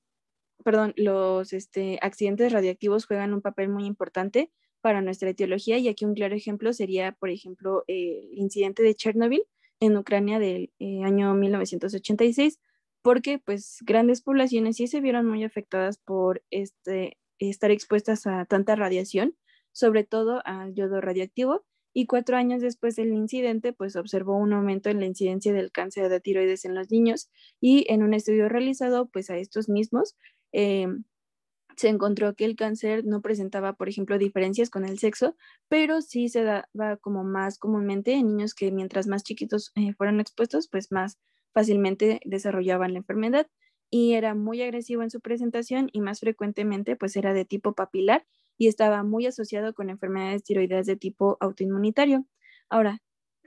perdón, los este, accidentes radiactivos juegan un papel muy importante para nuestra etiología y aquí un claro ejemplo sería, por ejemplo, el incidente de Chernobyl en Ucrania del año 1986, porque pues grandes poblaciones sí se vieron muy afectadas por este estar expuestas a tanta radiación, sobre todo al yodo radiactivo, y cuatro años después del incidente, pues observó un aumento en la incidencia del cáncer de tiroides en los niños y en un estudio realizado, pues a estos mismos, eh, se encontró que el cáncer no presentaba, por ejemplo, diferencias con el sexo, pero sí se daba como más comúnmente en niños que mientras más chiquitos eh, fueran expuestos, pues más fácilmente desarrollaban la enfermedad y era muy agresivo en su presentación y más frecuentemente pues era de tipo papilar y estaba muy asociado con enfermedades tiroides de tipo autoinmunitario. Ahora,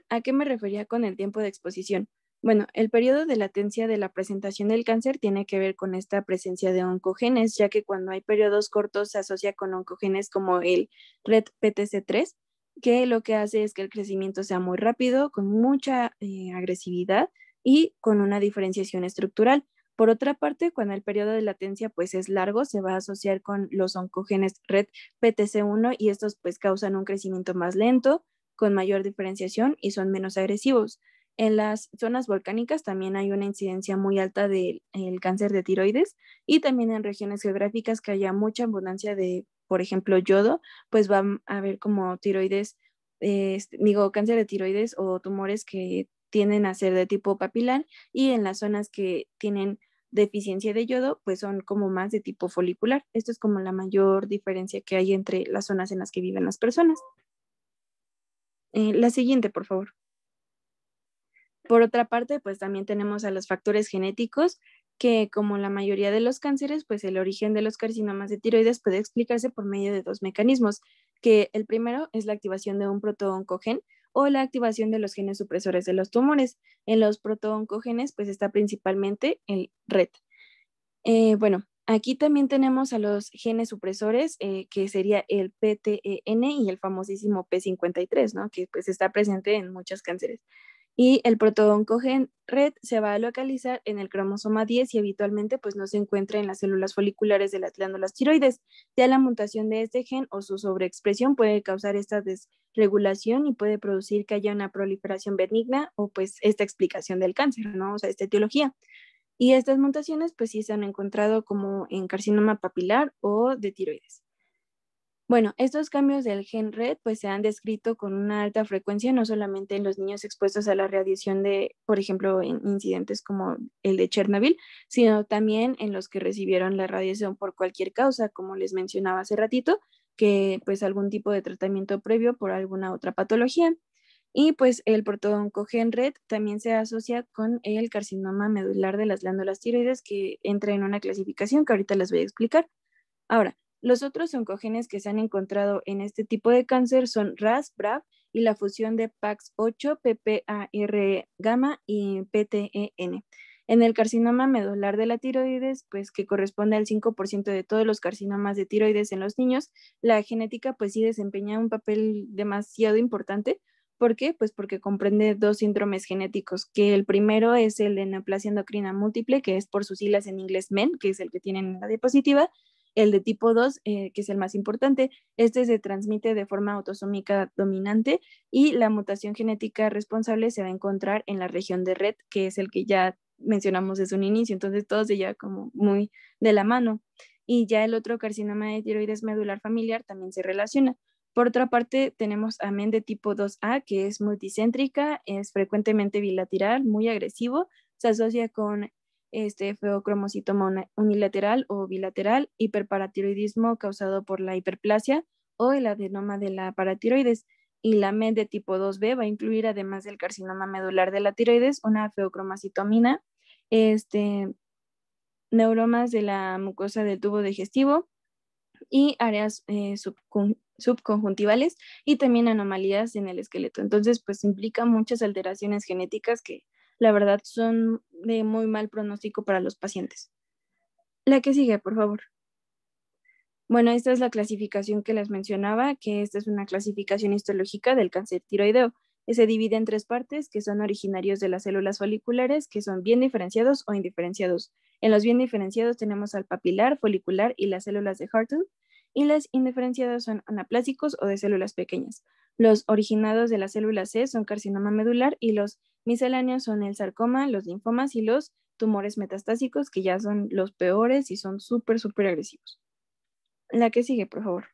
¿a qué me refería con el tiempo de exposición? Bueno, el periodo de latencia de la presentación del cáncer tiene que ver con esta presencia de oncogenes, ya que cuando hay periodos cortos se asocia con oncogenes como el red PTC3, que lo que hace es que el crecimiento sea muy rápido, con mucha eh, agresividad y con una diferenciación estructural. Por otra parte, cuando el periodo de latencia pues es largo, se va a asociar con los oncogenes red PTC1 y estos pues causan un crecimiento más lento, con mayor diferenciación y son menos agresivos. En las zonas volcánicas también hay una incidencia muy alta del cáncer de tiroides y también en regiones geográficas que haya mucha abundancia de, por ejemplo, yodo, pues va a haber como tiroides, digo, cáncer de tiroides o tumores que tienden a ser de tipo papilar y en las zonas que tienen deficiencia de yodo, pues son como más de tipo folicular. Esto es como la mayor diferencia que hay entre las zonas en las que viven las personas. Eh, la siguiente, por favor. Por otra parte, pues también tenemos a los factores genéticos, que como la mayoría de los cánceres, pues el origen de los carcinomas de tiroides puede explicarse por medio de dos mecanismos, que el primero es la activación de un protooncogen, o la activación de los genes supresores de los tumores. En los protooncogenes, pues está principalmente el RET. Eh, bueno, aquí también tenemos a los genes supresores, eh, que sería el PTEN y el famosísimo P53, ¿no? Que pues, está presente en muchos cánceres y el protooncogen red se va a localizar en el cromosoma 10 y habitualmente pues no se encuentra en las células foliculares de las glándulas tiroides. Ya la mutación de este gen o su sobreexpresión puede causar esta desregulación y puede producir que haya una proliferación benigna o pues esta explicación del cáncer, ¿no? O sea, esta etiología. Y estas mutaciones pues sí se han encontrado como en carcinoma papilar o de tiroides. Bueno, estos cambios del gen red pues se han descrito con una alta frecuencia no solamente en los niños expuestos a la radiación de, por ejemplo, en incidentes como el de Chernobyl, sino también en los que recibieron la radiación por cualquier causa, como les mencionaba hace ratito, que pues algún tipo de tratamiento previo por alguna otra patología. Y pues el protooncogen red también se asocia con el carcinoma medular de las glándulas tiroides que entra en una clasificación que ahorita les voy a explicar. Ahora, los otros oncogenes que se han encontrado en este tipo de cáncer son RAS, BRAF y la fusión de PAX8, PPAR e, gamma y PTEN. En el carcinoma medular de la tiroides, pues que corresponde al 5% de todos los carcinomas de tiroides en los niños, la genética pues sí desempeña un papel demasiado importante. ¿Por qué? Pues porque comprende dos síndromes genéticos, que el primero es el de neoplasia endocrina múltiple, que es por sus siglas en inglés MEN, que es el que tienen en la diapositiva, el de tipo 2, eh, que es el más importante, este se transmite de forma autosómica dominante y la mutación genética responsable se va a encontrar en la región de red, que es el que ya mencionamos desde un inicio, entonces todos ya como muy de la mano. Y ya el otro carcinoma de tiroides medular familiar también se relaciona. Por otra parte, tenemos amén de tipo 2A, que es multicéntrica, es frecuentemente bilateral, muy agresivo, se asocia con este feocromocitoma unilateral o bilateral, hiperparatiroidismo causado por la hiperplasia o el adenoma de la paratiroides. Y la MED de tipo 2B va a incluir, además del carcinoma medular de la tiroides, una feocromacitomina, este, neuromas de la mucosa del tubo digestivo y áreas eh, subconjuntivales y también anomalías en el esqueleto. Entonces, pues implica muchas alteraciones genéticas que, la verdad son de muy mal pronóstico para los pacientes. La que sigue, por favor. Bueno, esta es la clasificación que les mencionaba, que esta es una clasificación histológica del cáncer tiroideo. Se divide en tres partes que son originarios de las células foliculares, que son bien diferenciados o indiferenciados. En los bien diferenciados tenemos al papilar, folicular y las células de harton y las indiferenciadas son anaplásicos o de células pequeñas. Los originados de las células C son carcinoma medular y los Misceláneos son el sarcoma, los linfomas y los tumores metastásicos, que ya son los peores y son súper, súper agresivos. La que sigue, por favor.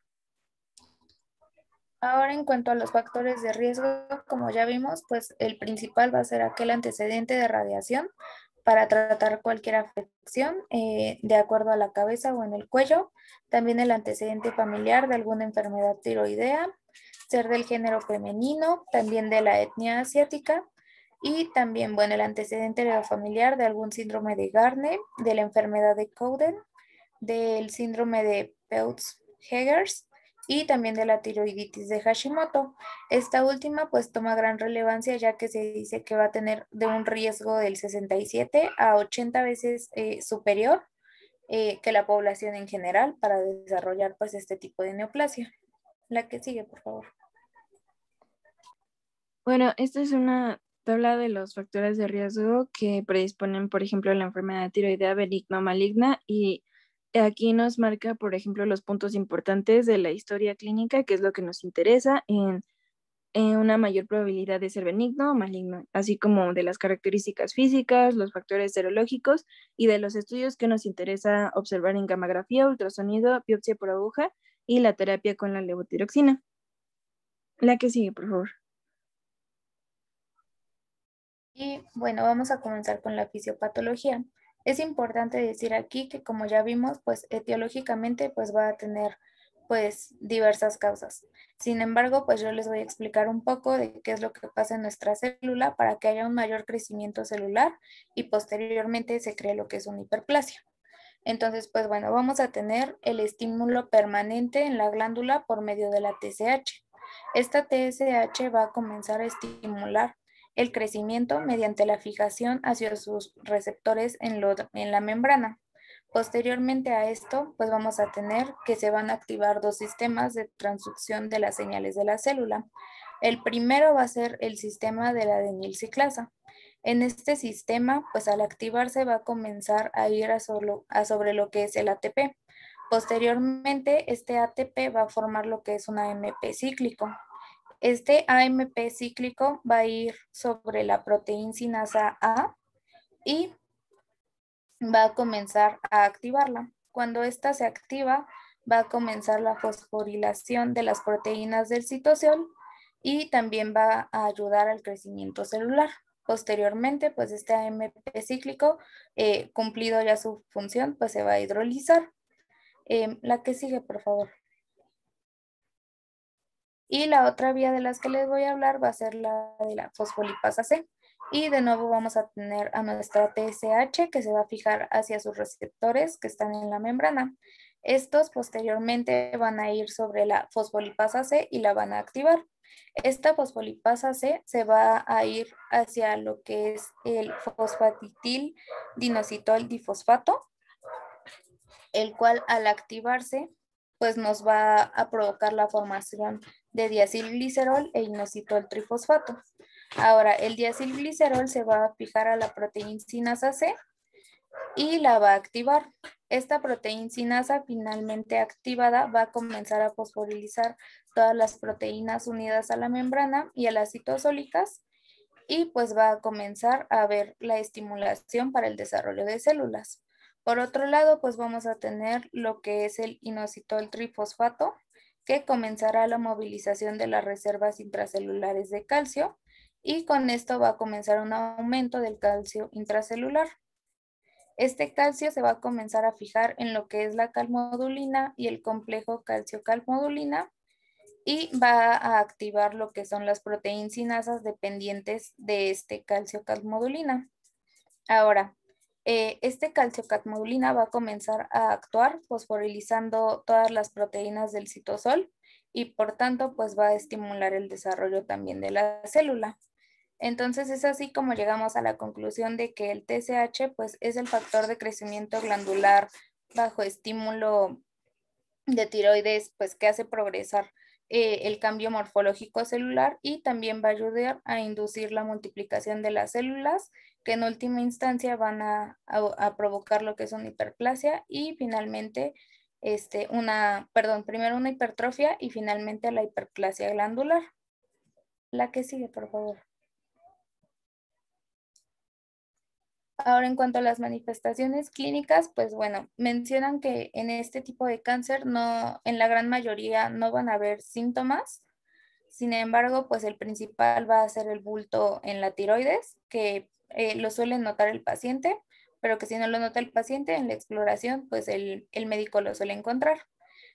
Ahora en cuanto a los factores de riesgo, como ya vimos, pues el principal va a ser aquel antecedente de radiación para tratar cualquier afección eh, de acuerdo a la cabeza o en el cuello, también el antecedente familiar de alguna enfermedad tiroidea, ser del género femenino, también de la etnia asiática, y también, bueno, el antecedente familiar de algún síndrome de Garne de la enfermedad de Cowden, del síndrome de Peutz-Hegers y también de la tiroiditis de Hashimoto. Esta última pues toma gran relevancia ya que se dice que va a tener de un riesgo del 67 a 80 veces eh, superior eh, que la población en general para desarrollar pues este tipo de neoplasia. La que sigue, por favor. Bueno, esta es una Habla de los factores de riesgo que predisponen, por ejemplo, la enfermedad tiroidea benigna o maligna y aquí nos marca, por ejemplo, los puntos importantes de la historia clínica, que es lo que nos interesa en, en una mayor probabilidad de ser benigno o maligno, así como de las características físicas, los factores serológicos y de los estudios que nos interesa observar en gamografía, ultrasonido, biopsia por aguja y la terapia con la levotiroxina. La que sigue, por favor. Y bueno, vamos a comenzar con la fisiopatología. Es importante decir aquí que como ya vimos, pues etiológicamente pues va a tener pues diversas causas. Sin embargo, pues yo les voy a explicar un poco de qué es lo que pasa en nuestra célula para que haya un mayor crecimiento celular y posteriormente se cree lo que es una hiperplasia. Entonces, pues bueno, vamos a tener el estímulo permanente en la glándula por medio de la TSH. Esta TSH va a comenzar a estimular el crecimiento mediante la fijación hacia sus receptores en, en la membrana. Posteriormente a esto, pues vamos a tener que se van a activar dos sistemas de transducción de las señales de la célula. El primero va a ser el sistema de la adenilciclasa. En este sistema, pues al activarse va a comenzar a ir a, a sobre lo que es el ATP. Posteriormente, este ATP va a formar lo que es un AMP cíclico. Este AMP cíclico va a ir sobre la proteína sinasa A y va a comenzar a activarla. Cuando ésta se activa, va a comenzar la fosforilación de las proteínas del citosol y también va a ayudar al crecimiento celular. Posteriormente, pues este AMP cíclico, eh, cumplido ya su función, pues se va a hidrolizar. Em, la que sigue, por favor. Y la otra vía de las que les voy a hablar va a ser la de la fosfolipasa C. Y de nuevo vamos a tener a nuestra TSH que se va a fijar hacia sus receptores que están en la membrana. Estos posteriormente van a ir sobre la fosfolipasa C y la van a activar. Esta fosfolipasa C se va a ir hacia lo que es el fosfatitil dinositol difosfato, el cual al activarse pues nos va a provocar la formación de diacilglicerol e inositol trifosfato. Ahora, el diacilglicerol se va a fijar a la proteína sinasa C y la va a activar. Esta proteína sinasa finalmente activada va a comenzar a fosforilizar todas las proteínas unidas a la membrana y a las citosólicas y pues va a comenzar a ver la estimulación para el desarrollo de células. Por otro lado, pues vamos a tener lo que es el inositol trifosfato, que comenzará la movilización de las reservas intracelulares de calcio y con esto va a comenzar un aumento del calcio intracelular. Este calcio se va a comenzar a fijar en lo que es la calmodulina y el complejo calcio-calmodulina y va a activar lo que son las proteínas sinasas dependientes de este calcio-calmodulina. Ahora, eh, este este catmodulina va a comenzar a actuar fosforilizando pues, todas las proteínas del citosol y por tanto pues va a estimular el desarrollo también de la célula. Entonces es así como llegamos a la conclusión de que el TSH pues es el factor de crecimiento glandular bajo estímulo de tiroides pues que hace progresar eh, el cambio morfológico celular y también va a ayudar a inducir la multiplicación de las células que en última instancia van a, provocar lo que es una hiperplasia y finalmente este, una, perdón, primero una hipertrofia y finalmente la hiperplasia glandular. La que sigue, por favor. Ahora en cuanto a las manifestaciones clínicas, pues bueno, mencionan que en este tipo de cáncer no, en la gran mayoría no van a haber síntomas, sin embargo, pues el principal va a ser el bulto en la tiroides, que eh, lo suele notar el paciente, pero que si no lo nota el paciente en la exploración, pues el, médico lo suele encontrar.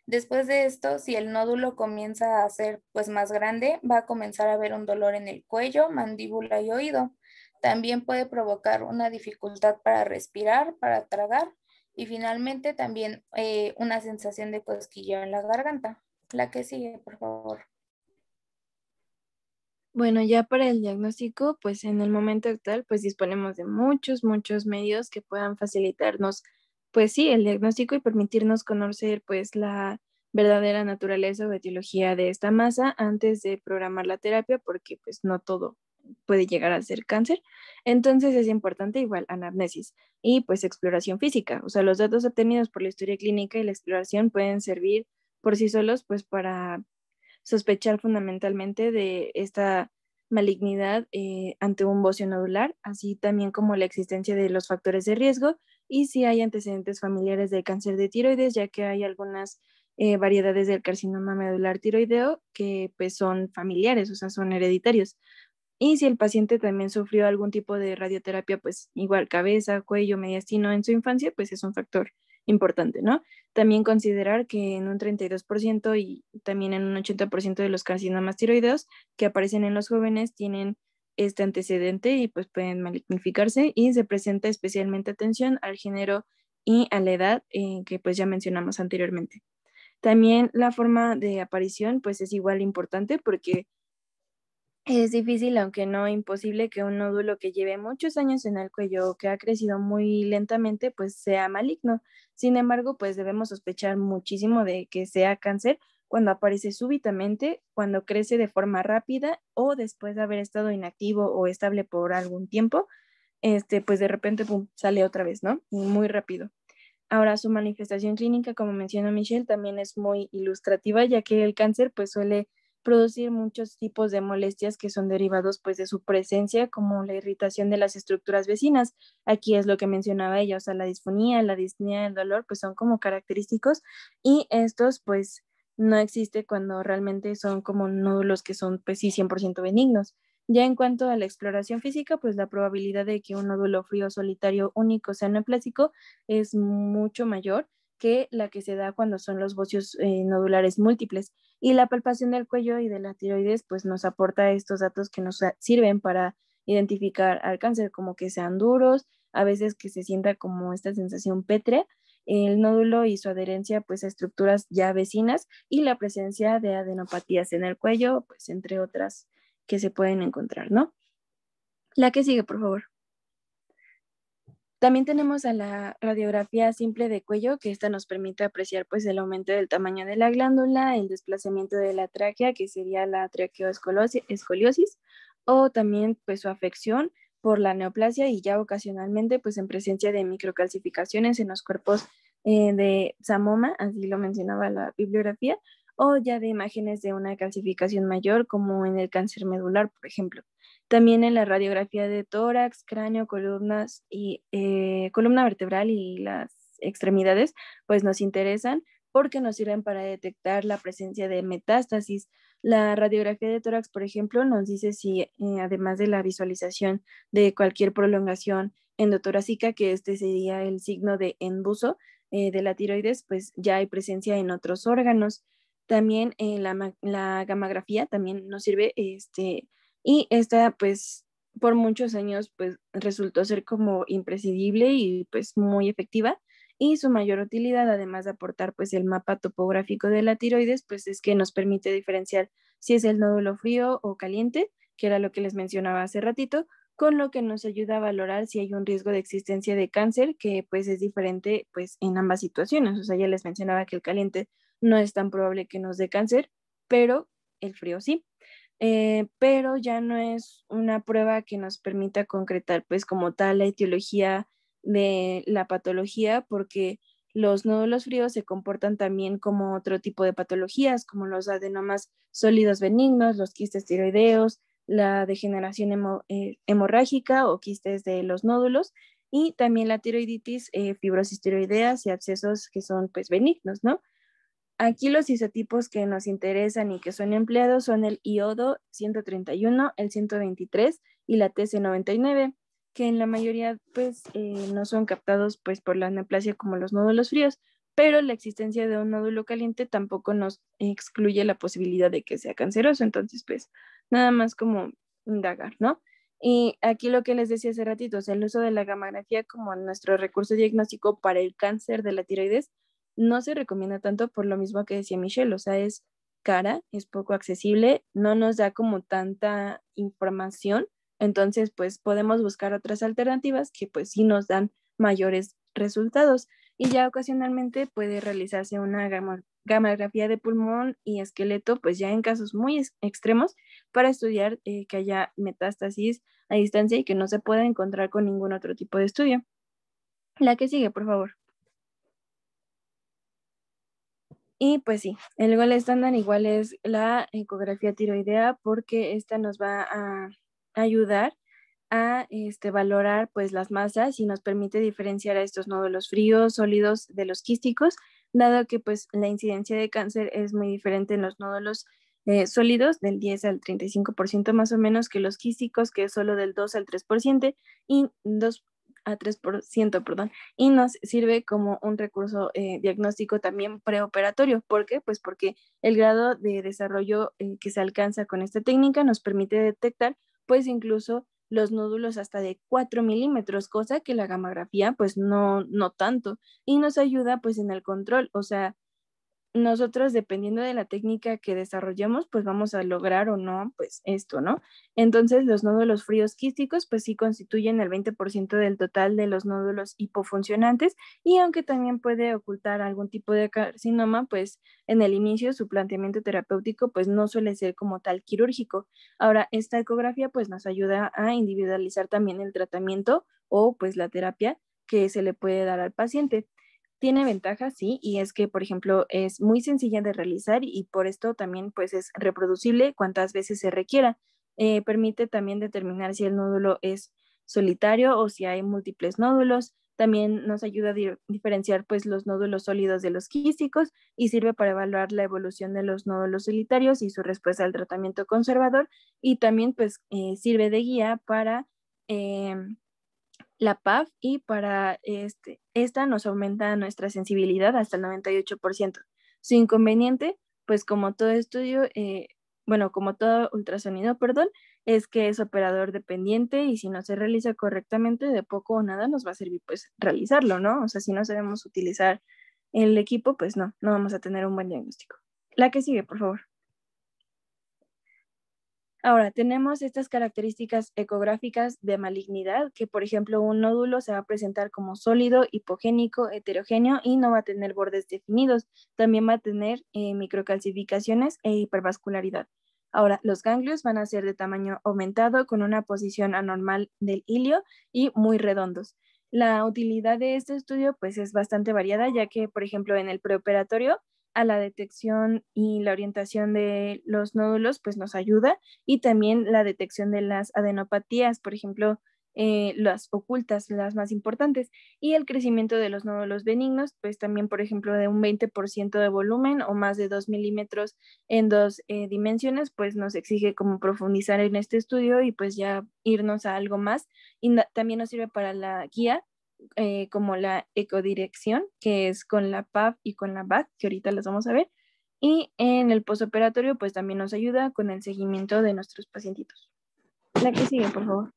Después de esto, si el nódulo comienza a ser pues más grande, va a comenzar a haber un dolor en el cuello, mandíbula y oído. También puede provocar una dificultad para respirar, para tragar y finalmente también eh, una sensación de cosquilleo en la garganta. La que sigue, por favor. Bueno, ya para el diagnóstico, pues en el momento actual, pues disponemos de muchos, muchos medios que puedan facilitarnos, pues sí, el diagnóstico y permitirnos conocer, pues, la verdadera naturaleza o etiología de esta masa antes de programar la terapia, porque pues no todo puede llegar a ser cáncer. Entonces es importante igual anamnesis y pues exploración física. O sea, los datos obtenidos por la historia clínica y la exploración pueden servir por sí solos pues para sospechar fundamentalmente de esta malignidad eh, ante un bocio nodular, así también como la existencia de los factores de riesgo y si hay antecedentes familiares de cáncer de tiroides, ya que hay algunas eh, variedades del carcinoma medular tiroideo que pues, son familiares, o sea, son hereditarios. Y si el paciente también sufrió algún tipo de radioterapia, pues igual cabeza, cuello, mediastino en su infancia, pues es un factor importante, ¿no? También considerar que en un 32% y también en un 80% de los carcinomas tiroideos que aparecen en los jóvenes tienen este antecedente y pues pueden malignificarse y se presenta especialmente atención al género y a la edad eh, que pues ya mencionamos anteriormente. También la forma de aparición pues es igual importante porque es difícil, aunque no imposible, que un nódulo que lleve muchos años en el cuello que ha crecido muy lentamente, pues sea maligno. Sin embargo, pues debemos sospechar muchísimo de que sea cáncer cuando aparece súbitamente, cuando crece de forma rápida o después de haber estado inactivo o estable por algún tiempo, este, pues de repente pum, sale otra vez, ¿no? Muy rápido. Ahora, su manifestación clínica, como mencionó Michelle, también es muy ilustrativa, ya que el cáncer pues suele producir muchos tipos de molestias que son derivados pues de su presencia, como la irritación de las estructuras vecinas. Aquí es lo que mencionaba ella, o sea, la disfonía, la disnea, el dolor, pues son como característicos y estos pues no existe cuando realmente son como nódulos que son pues sí 100% benignos. Ya en cuanto a la exploración física, pues la probabilidad de que un nódulo frío solitario único sea neoplásico es mucho mayor que la que se da cuando son los bocios eh, nodulares múltiples. Y la palpación del cuello y de la tiroides pues nos aporta estos datos que nos ah, sirven para identificar al cáncer, como que sean duros, a veces que se sienta como esta sensación pétrea, el nódulo y su adherencia pues a estructuras ya vecinas y la presencia de adenopatías en el cuello, pues entre otras que se pueden encontrar, ¿no? La que sigue, por favor. También tenemos a la radiografía simple de cuello, que esta nos permite apreciar pues el aumento del tamaño de la glándula, el desplazamiento de la tráquea, que sería la traqueoescoliosis, o también pues su afección por la neoplasia y ya ocasionalmente pues en presencia de microcalcificaciones en los cuerpos eh, de Samoma, así lo mencionaba la bibliografía, o ya de imágenes de una calcificación mayor, como en el cáncer medular, por ejemplo. También en la radiografía de tórax, cráneo, columnas y eh, columna vertebral y las extremidades, pues nos interesan porque nos sirven para detectar la presencia de metástasis. La radiografía de tórax, por ejemplo, nos dice si, eh, además de la visualización de cualquier prolongación endotorácica, que este sería el signo de embuso eh, de la tiroides, pues ya hay presencia en otros órganos. También eh, la, la, gamografía también nos sirve este, y esta pues por muchos años pues resultó ser como imprescindible y pues muy efectiva y su mayor utilidad además de aportar pues el mapa topográfico de la tiroides pues es que nos permite diferenciar si es el nódulo frío o caliente que era lo que les mencionaba hace ratito con lo que nos ayuda a valorar si hay un riesgo de existencia de cáncer que pues es diferente pues en ambas situaciones o sea ya les mencionaba que el caliente no es tan probable que nos dé cáncer, pero el frío sí. Eh, pero ya no es una prueba que nos permita concretar pues como tal la etiología de la patología porque los nódulos fríos se comportan también como otro tipo de patologías como los adenomas sólidos benignos, los quistes tiroideos, la degeneración eh, hemorrágica o quistes de los nódulos y también la tiroiditis, eh, fibrosis tiroideas y abscesos que son pues benignos, ¿no? Aquí los isotipos que nos interesan y que son empleados son el iodo 131, el 123 y la TC99, que en la mayoría pues eh, no son captados pues, por la anaplasia como los nódulos fríos, pero la existencia de un nódulo caliente tampoco nos excluye la posibilidad de que sea canceroso, entonces pues nada más como indagar, ¿no? Y aquí lo que les decía hace ratitos, el uso de la gamografía como nuestro recurso diagnóstico para el cáncer de la tiroides no se recomienda tanto por lo mismo que decía Michelle, o sea, es cara, es poco accesible, no nos da como tanta información, entonces pues podemos buscar otras alternativas que pues sí nos dan mayores resultados y ya ocasionalmente puede realizarse una gama, de pulmón y esqueleto, pues ya en casos muy extremos, para estudiar eh, que haya metástasis a distancia y que no se pueda encontrar con ningún otro tipo de estudio. La que sigue, por favor. Y pues sí, el gol estándar igual es la ecografía tiroidea porque esta nos va a ayudar a este, valorar pues las masas y nos permite diferenciar a estos nódulos fríos, sólidos de los quísticos, dado que pues la incidencia de cáncer es muy diferente en los nódulos eh, sólidos del 10 al 35% más o menos que los quísticos que es solo del 2 al 3% y 2 a 3%, perdón, y nos sirve como un recurso eh, diagnóstico también preoperatorio. ¿Por qué? Pues porque el grado de desarrollo eh, que se alcanza con esta técnica nos permite detectar pues incluso los nódulos hasta de 4 milímetros, cosa que la gamografía pues no, no tanto, y nos ayuda pues en el control, o sea, nosotros dependiendo de la técnica que desarrollemos, pues vamos a lograr o no, pues esto, ¿no? Entonces, los nódulos fríos quísticos, pues sí constituyen el 20% del total de los nódulos hipofuncionantes y aunque también puede ocultar algún tipo de carcinoma, pues en el inicio su planteamiento terapéutico, pues no suele ser como tal quirúrgico. Ahora, esta ecografía, pues nos ayuda a individualizar también el tratamiento o pues la terapia que se le puede dar al paciente. Tiene ventajas, sí, y es que, por ejemplo, es muy sencilla de realizar y por esto también pues es reproducible cuantas veces se requiera. Eh, permite también determinar si el nódulo es solitario o si hay múltiples nódulos. También nos ayuda a diferenciar pues los nódulos sólidos de los quísticos y sirve para evaluar la evolución de los nódulos solitarios y su respuesta al tratamiento conservador y también pues eh, sirve de guía para em, la PAF y para este, esta nos aumenta nuestra sensibilidad hasta el 98%. Su inconveniente, pues como todo estudio, eh, bueno, como todo ultrasonido, perdón, es que es operador dependiente y si no se realiza correctamente, de poco o nada nos va a servir pues realizarlo, ¿no? O sea, si no sabemos utilizar el equipo, pues no, no vamos a tener un buen diagnóstico. La que sigue, por favor. Ahora, tenemos estas características ecográficas de malignidad, que por ejemplo un nódulo se va a presentar como sólido, hipogénico, heterogéneo y no va a tener bordes definidos. También va a tener eh, microcalcificaciones e hipervascularidad. Ahora, los ganglios van a ser de tamaño aumentado con una posición anormal del hilio y muy redondos. La utilidad de este estudio pues es bastante variada, ya que por ejemplo en el preoperatorio a la detección y la orientación de los nódulos, pues nos ayuda y también la detección de las adenopatías, por ejemplo, eh, las ocultas, las más importantes, y el crecimiento de los nódulos benignos, pues también, por ejemplo, de un 20% de volumen o más de 2 milímetros en dos eh, dimensiones, pues nos exige como profundizar en este estudio y pues ya irnos a algo más. Y también nos sirve para la guía eh, como la ecodirección, que es con la PAP y con la BAT, que ahorita las vamos a ver. Y en el posoperatorio, pues también nos ayuda con el seguimiento de nuestros pacientitos. La que sigue, por favor.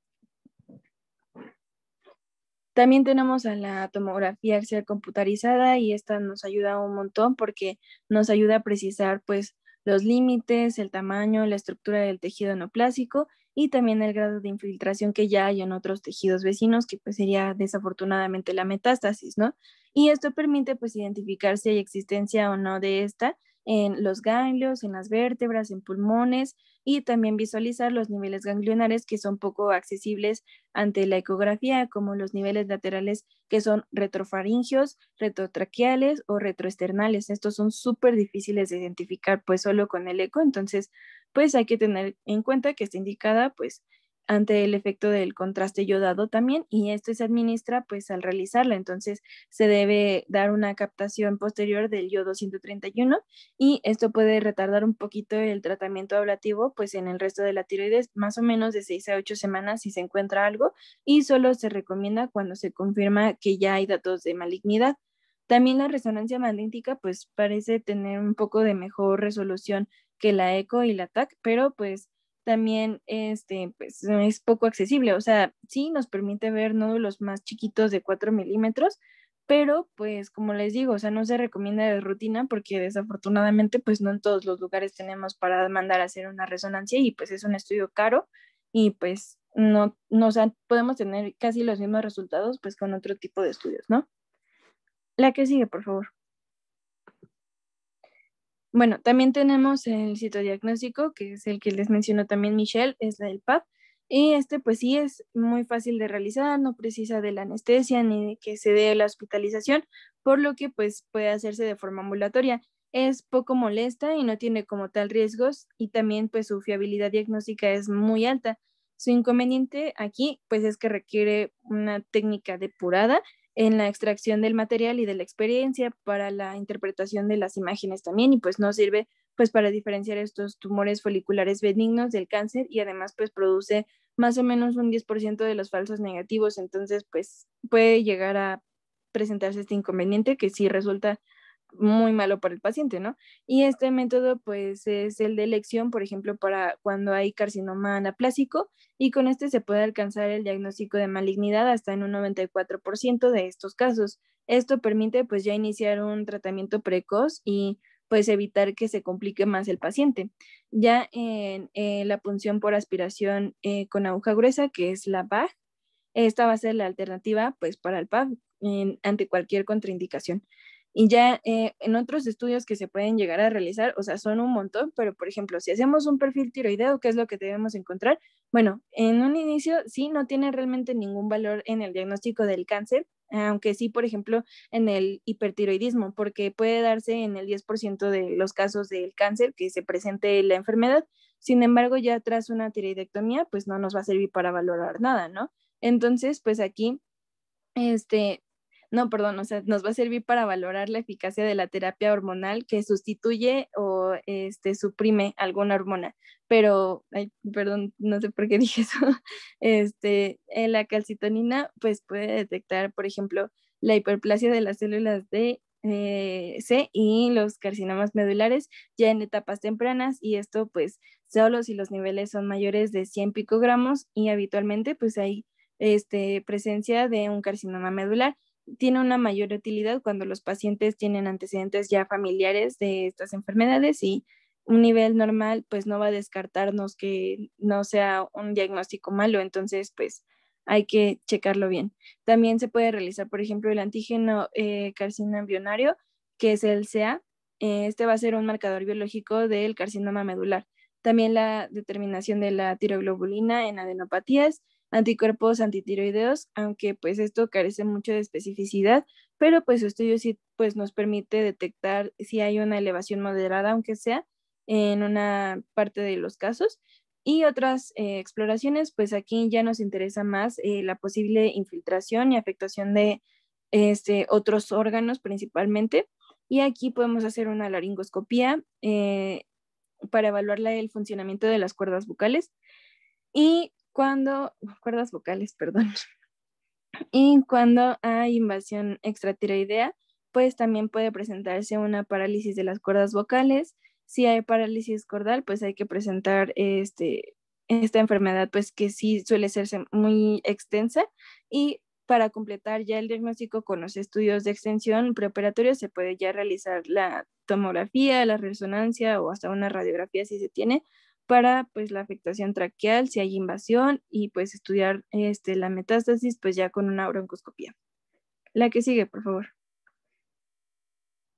También tenemos a la tomografía axial computarizada y esta nos ayuda un montón porque nos ayuda a precisar pues los límites, el tamaño, la estructura del tejido neoplásico y también el grado de infiltración que ya hay en otros tejidos vecinos, que pues sería desafortunadamente la metástasis, ¿no? Y esto permite pues identificar si hay existencia o no de esta en los ganglios, en las vértebras, en pulmones y también visualizar los niveles ganglionares que son poco accesibles ante la ecografía, como los niveles laterales que son retrofaringios, retrotraqueales o retroesternales. Estos son súper difíciles de identificar pues solo con el eco, entonces pues hay que tener en cuenta que está indicada pues ante el efecto del contraste yodado también y esto se administra pues al realizarla. Entonces se debe dar una captación posterior del yodo 131 y esto puede retardar un poquito el tratamiento ablativo pues en el resto de la tiroides, más o menos de 6 a 8 semanas si se encuentra algo y solo se recomienda cuando se confirma que ya hay datos de malignidad. También la resonancia magnética pues parece tener un poco de mejor resolución que la ECO y la TAC, pero pues también este, pues, es poco accesible. O sea, sí nos permite ver nódulos más chiquitos de 4 milímetros, pero pues como les digo, o sea, no se recomienda de rutina porque desafortunadamente pues no en todos los lugares tenemos para mandar a hacer una resonancia y pues es un estudio caro y pues no, no podemos tener casi los mismos resultados pues con otro tipo de estudios, ¿no? La que sigue, por favor. Bueno, también tenemos el citodiagnóstico, que es el que les mencionó también Michelle, es la del PAP. Y este, pues sí, es muy fácil de realizar, no precisa de la anestesia ni de que se dé la hospitalización, por lo que pues puede hacerse de forma ambulatoria. Es poco molesta y no tiene como tal riesgos y también pues su fiabilidad diagnóstica es muy alta. Su inconveniente aquí pues es que requiere una técnica depurada en la extracción del material y de la experiencia, para la interpretación de las imágenes también, y pues no sirve pues para diferenciar estos tumores foliculares benignos del cáncer y además pues produce más o menos un 10% de los falsos negativos, entonces pues puede llegar a presentarse este inconveniente que si resulta muy malo para el paciente, ¿no? Y este método, pues, es el de elección, por ejemplo, para cuando hay carcinoma anaplásico, y con este se puede alcanzar el diagnóstico de malignidad hasta en un 94% de estos casos. Esto permite, pues, ya iniciar un tratamiento precoz y, pues, evitar que se complique más el paciente. Ya en la punción por aspiración eh, con aguja gruesa, que es la BAG, esta va a ser la alternativa, pues, para el PAG ante cualquier contraindicación. Y ya eh, en otros estudios que se pueden llegar a realizar, o sea, son un montón, pero por ejemplo, si hacemos un perfil tiroideo, ¿qué es lo que debemos encontrar? Bueno, en un inicio sí no tiene realmente ningún valor en el diagnóstico del cáncer, aunque sí, por ejemplo, en el hipertiroidismo, porque puede darse en el 10% de los casos del cáncer que se presente la enfermedad. Sin embargo, ya tras una tiroidectomía, pues no nos va a servir para valorar nada, ¿no? Entonces, pues aquí este, no, perdón, o sea, nos va a servir para valorar la eficacia de la terapia hormonal que sustituye o este, suprime alguna hormona. Pero, perdón, no sé por qué <laughs> dije eso. Este, eh, la calcitonina, pues puede detectar, por ejemplo, la hiperplasia de las células de eh, C y los carcinomas medulares ya en etapas tempranas y esto pues solo si los niveles son mayores de 100 picogramos y habitualmente pues hay este, presencia de un carcinoma medular tiene una mayor utilidad cuando los pacientes tienen antecedentes ya familiares de estas enfermedades y un nivel normal pues no va a descartarnos que no sea un diagnóstico malo, entonces pues hay que checarlo bien. También se puede realizar, por ejemplo, el antígeno eh, carcinoma que es el CA. Eh, este va a ser un marcador biológico del carcinoma medular. También la determinación de la tiroglobulina en adenopatías anticuerpos antitiroideos, aunque pues esto carece mucho de especificidad, pero pues su estudio sí pues nos permite detectar si hay una elevación moderada, aunque sea en una parte de los casos. Y otras eh, exploraciones, pues aquí ya nos interesa más eh, la posible infiltración y afectación de este, otros órganos principalmente. Y aquí podemos hacer una laringoscopía eh, para evaluar el funcionamiento de las cuerdas bucales. Y cuando, cuerdas vocales, perdón, <laughs> y cuando hay invasión extratiroidea, pues también puede presentarse una parálisis de las cuerdas vocales. Si hay parálisis cordal, pues hay que presentar este, esta enfermedad, pues que sí suele ser muy extensa. Y para completar ya el diagnóstico con los estudios de extensión preoperatoria, se puede ya realizar la tomografía, la resonancia o hasta una radiografía si se tiene para pues la afectación traqueal, si hay invasión y pues estudiar este, la metástasis pues ya con una broncoscopía. La que sigue, por favor.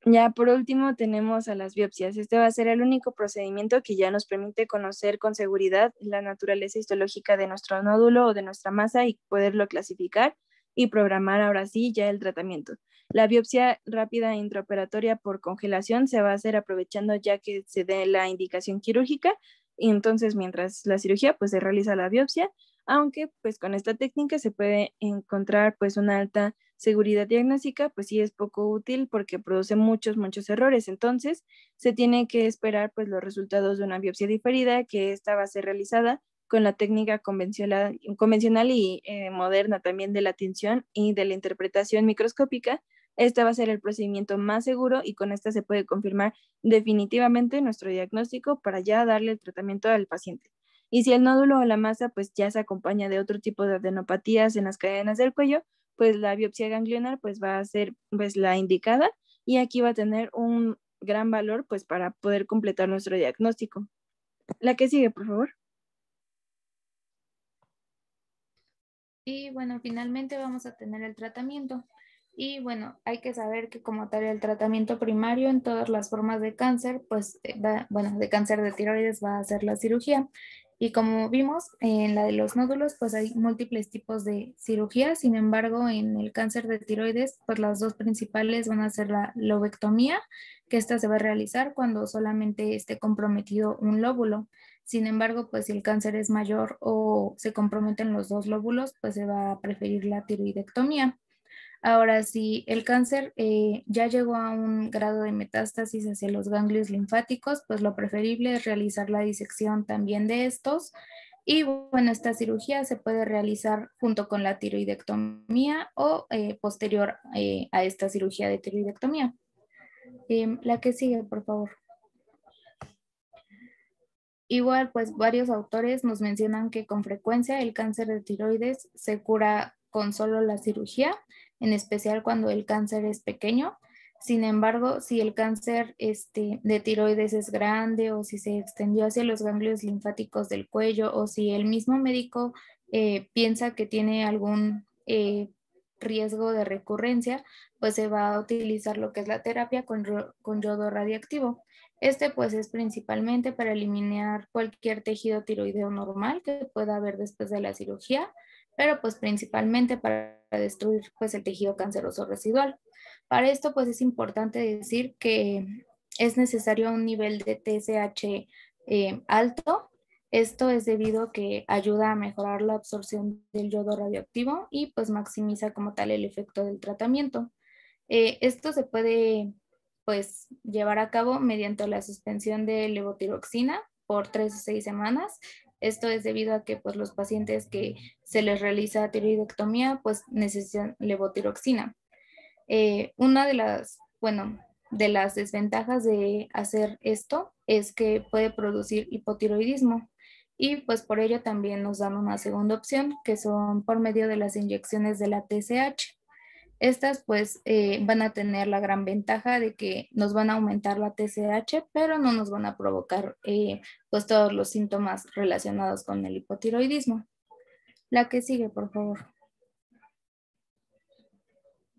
Ya por último tenemos a las biopsias. Este va a ser el único procedimiento que ya nos permite conocer con seguridad la naturaleza histológica de nuestro nódulo o de nuestra masa y poderlo clasificar y programar ahora sí ya el tratamiento. La biopsia rápida intraoperatoria por congelación se va a hacer aprovechando ya que se dé la indicación quirúrgica y entonces, mientras la cirugía, pues se realiza la biopsia, aunque pues con esta técnica se puede encontrar pues una alta seguridad diagnóstica, pues sí es poco útil porque produce muchos, muchos errores. Entonces, se tiene que esperar pues los resultados de una biopsia diferida, que esta va a ser realizada con la técnica convencional, convencional y eh, moderna también de la atención y de la interpretación microscópica este va a ser el procedimiento más seguro y con esta se puede confirmar definitivamente nuestro diagnóstico para ya darle el tratamiento al paciente. Y si el nódulo o la masa pues ya se acompaña de otro tipo de adenopatías en las cadenas del cuello, pues la biopsia ganglionar pues va a ser pues la indicada y aquí va a tener un gran valor pues para poder completar nuestro diagnóstico. La que sigue, por favor. Y bueno, finalmente vamos a tener el tratamiento. Y bueno, hay que saber que como tal el tratamiento primario en todas las formas de cáncer, pues eh, bueno, de cáncer de tiroides va a ser la cirugía. Y como vimos en la de los nódulos, pues hay múltiples tipos de cirugía. Sin embargo, en el cáncer de tiroides, pues las dos principales van a ser la lobectomía, que esta se va a realizar cuando solamente esté comprometido un lóbulo. Sin embargo, pues si el cáncer es mayor o se comprometen los dos lóbulos, pues se va a preferir la tiroidectomía. Ahora, si el cáncer eh, ya llegó a un grado de metástasis hacia los ganglios linfáticos, pues lo preferible es realizar la disección también de estos. Y bueno, esta cirugía se puede realizar junto con la tiroidectomía o eh, posterior eh, a esta cirugía de tiroidectomía. Em, la que sigue, por favor. Igual, pues varios autores nos mencionan que con frecuencia el cáncer de tiroides se cura con solo la cirugía en especial cuando el cáncer es pequeño. Sin embargo, si el cáncer este, de tiroides es grande o si se extendió hacia los ganglios linfáticos del cuello o si el mismo médico eh, piensa que tiene algún eh, riesgo de recurrencia, pues se va a utilizar lo que es la terapia con, con yodo radiactivo. Este pues es principalmente para eliminar cualquier tejido tiroideo normal que pueda haber después de la cirugía pero pues principalmente para destruir pues el tejido canceroso residual. Para esto pues es importante decir que es necesario un nivel de TSH eh, alto. Esto es debido a que ayuda a mejorar la absorción del yodo radioactivo y pues maximiza como tal el efecto del tratamiento. Eh, esto se puede pues llevar a cabo mediante la suspensión de levotiroxina por tres o seis semanas esto es debido a que pues, los pacientes que se les realiza tiroidectomía pues, necesitan levotiroxina. Eh, una de las, bueno, de las desventajas de hacer esto es que puede producir hipotiroidismo y pues por ello también nos dan una segunda opción que son por medio de las inyecciones de la TSH. Estas pues eh, van a tener la gran ventaja de que nos van a aumentar la TSH, pero no nos van a provocar eh, pues todos los síntomas relacionados con el hipotiroidismo. La que sigue, por favor.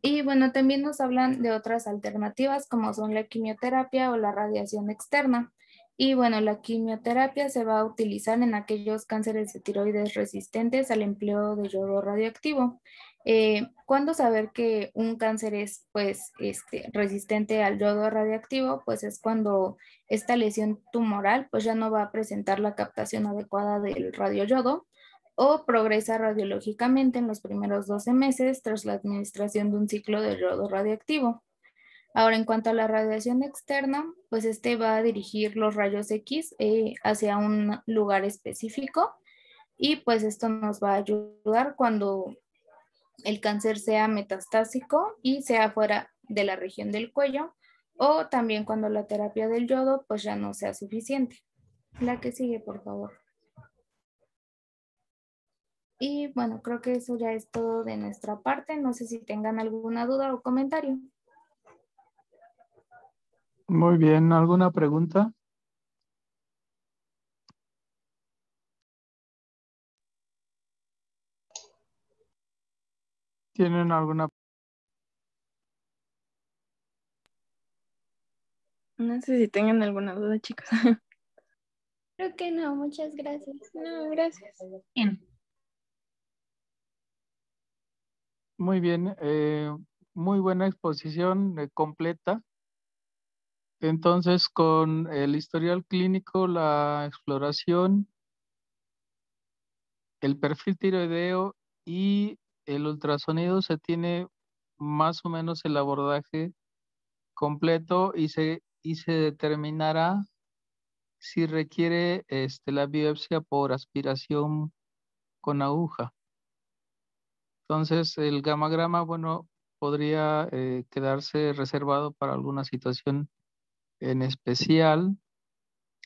Y bueno, también nos hablan de otras alternativas como son la quimioterapia o la radiación externa. Y bueno, la quimioterapia se va a utilizar en aquellos cánceres de tiroides resistentes al empleo de yodo radioactivo. Cuando eh, ¿Cuándo saber que un cáncer es pues, este, resistente al yodo radiactivo, Pues es cuando esta lesión tumoral pues, ya no va a presentar la captación adecuada del radioyodo o progresa radiológicamente en los primeros 12 meses tras la administración de un ciclo de yodo radiactivo. Ahora, en cuanto a la radiación externa, pues este va a dirigir los rayos X eh, hacia un lugar específico y pues esto nos va a ayudar cuando el cáncer sea metastásico y sea fuera de la región del cuello o también cuando la terapia del yodo pues ya no sea suficiente. La que sigue, por favor. Y bueno, creo que eso ya es todo de nuestra parte. No sé si tengan alguna duda o comentario. Muy bien, ¿alguna pregunta? ¿Tienen alguna... No sé si tengan alguna duda, chicos. <laughs> Creo que no, muchas gracias. No, gracias. Bien. Muy bien, eh, muy buena exposición eh, completa. Entonces, con el historial clínico, la exploración, el perfil tiroideo y el ultrasonido se tiene más o menos el abordaje completo y se, y se determinará si requiere este, la biopsia por aspiración con aguja. Entonces, el gamagrama, bueno, podría eh, quedarse reservado para alguna situación en especial,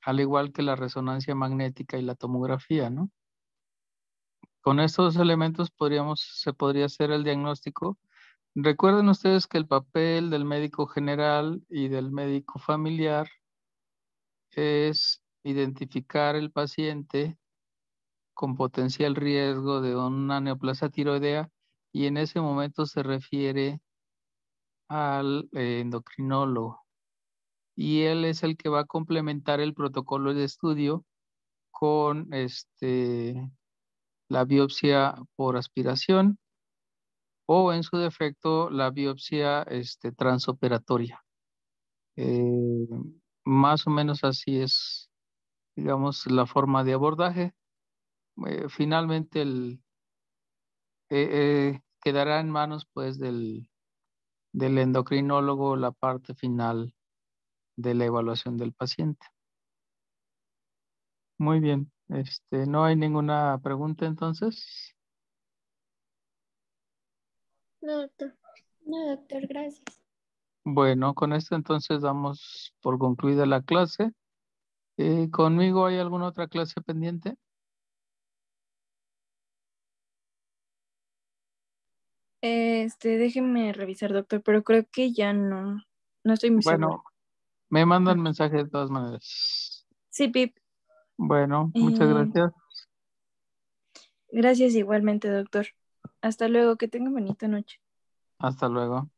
al igual que la resonancia magnética y la tomografía, ¿no? Con estos elementos podríamos, se podría hacer el diagnóstico. Recuerden ustedes que el papel del médico general y del médico familiar es identificar el paciente con potencial riesgo de una neoplasia tiroidea y en ese momento se refiere al eh, endocrinólogo. Y él es el que va a complementar el protocolo de estudio con este la biopsia por aspiración o en su defecto la biopsia este, transoperatoria. Eh, más o menos así es, digamos, la forma de abordaje. Eh, finalmente eh, quedará en manos pues del endocrinólogo la parte final de la evaluación del paciente. Muy bien. Este, no hay ninguna pregunta entonces. No, doctor. No, doctor, gracias. Bueno, con esto entonces damos por concluida la clase. Eh, ¿Conmigo hay alguna otra clase pendiente? Este, déjeme revisar, doctor, pero creo que ya no. No estoy muy bueno, me me mandan ah. mensaje de todas maneras. Sí, Pip. Bueno, muchas gracias. Gracias igualmente, doctor. Hasta luego, que tenga bonita noche. Hasta luego.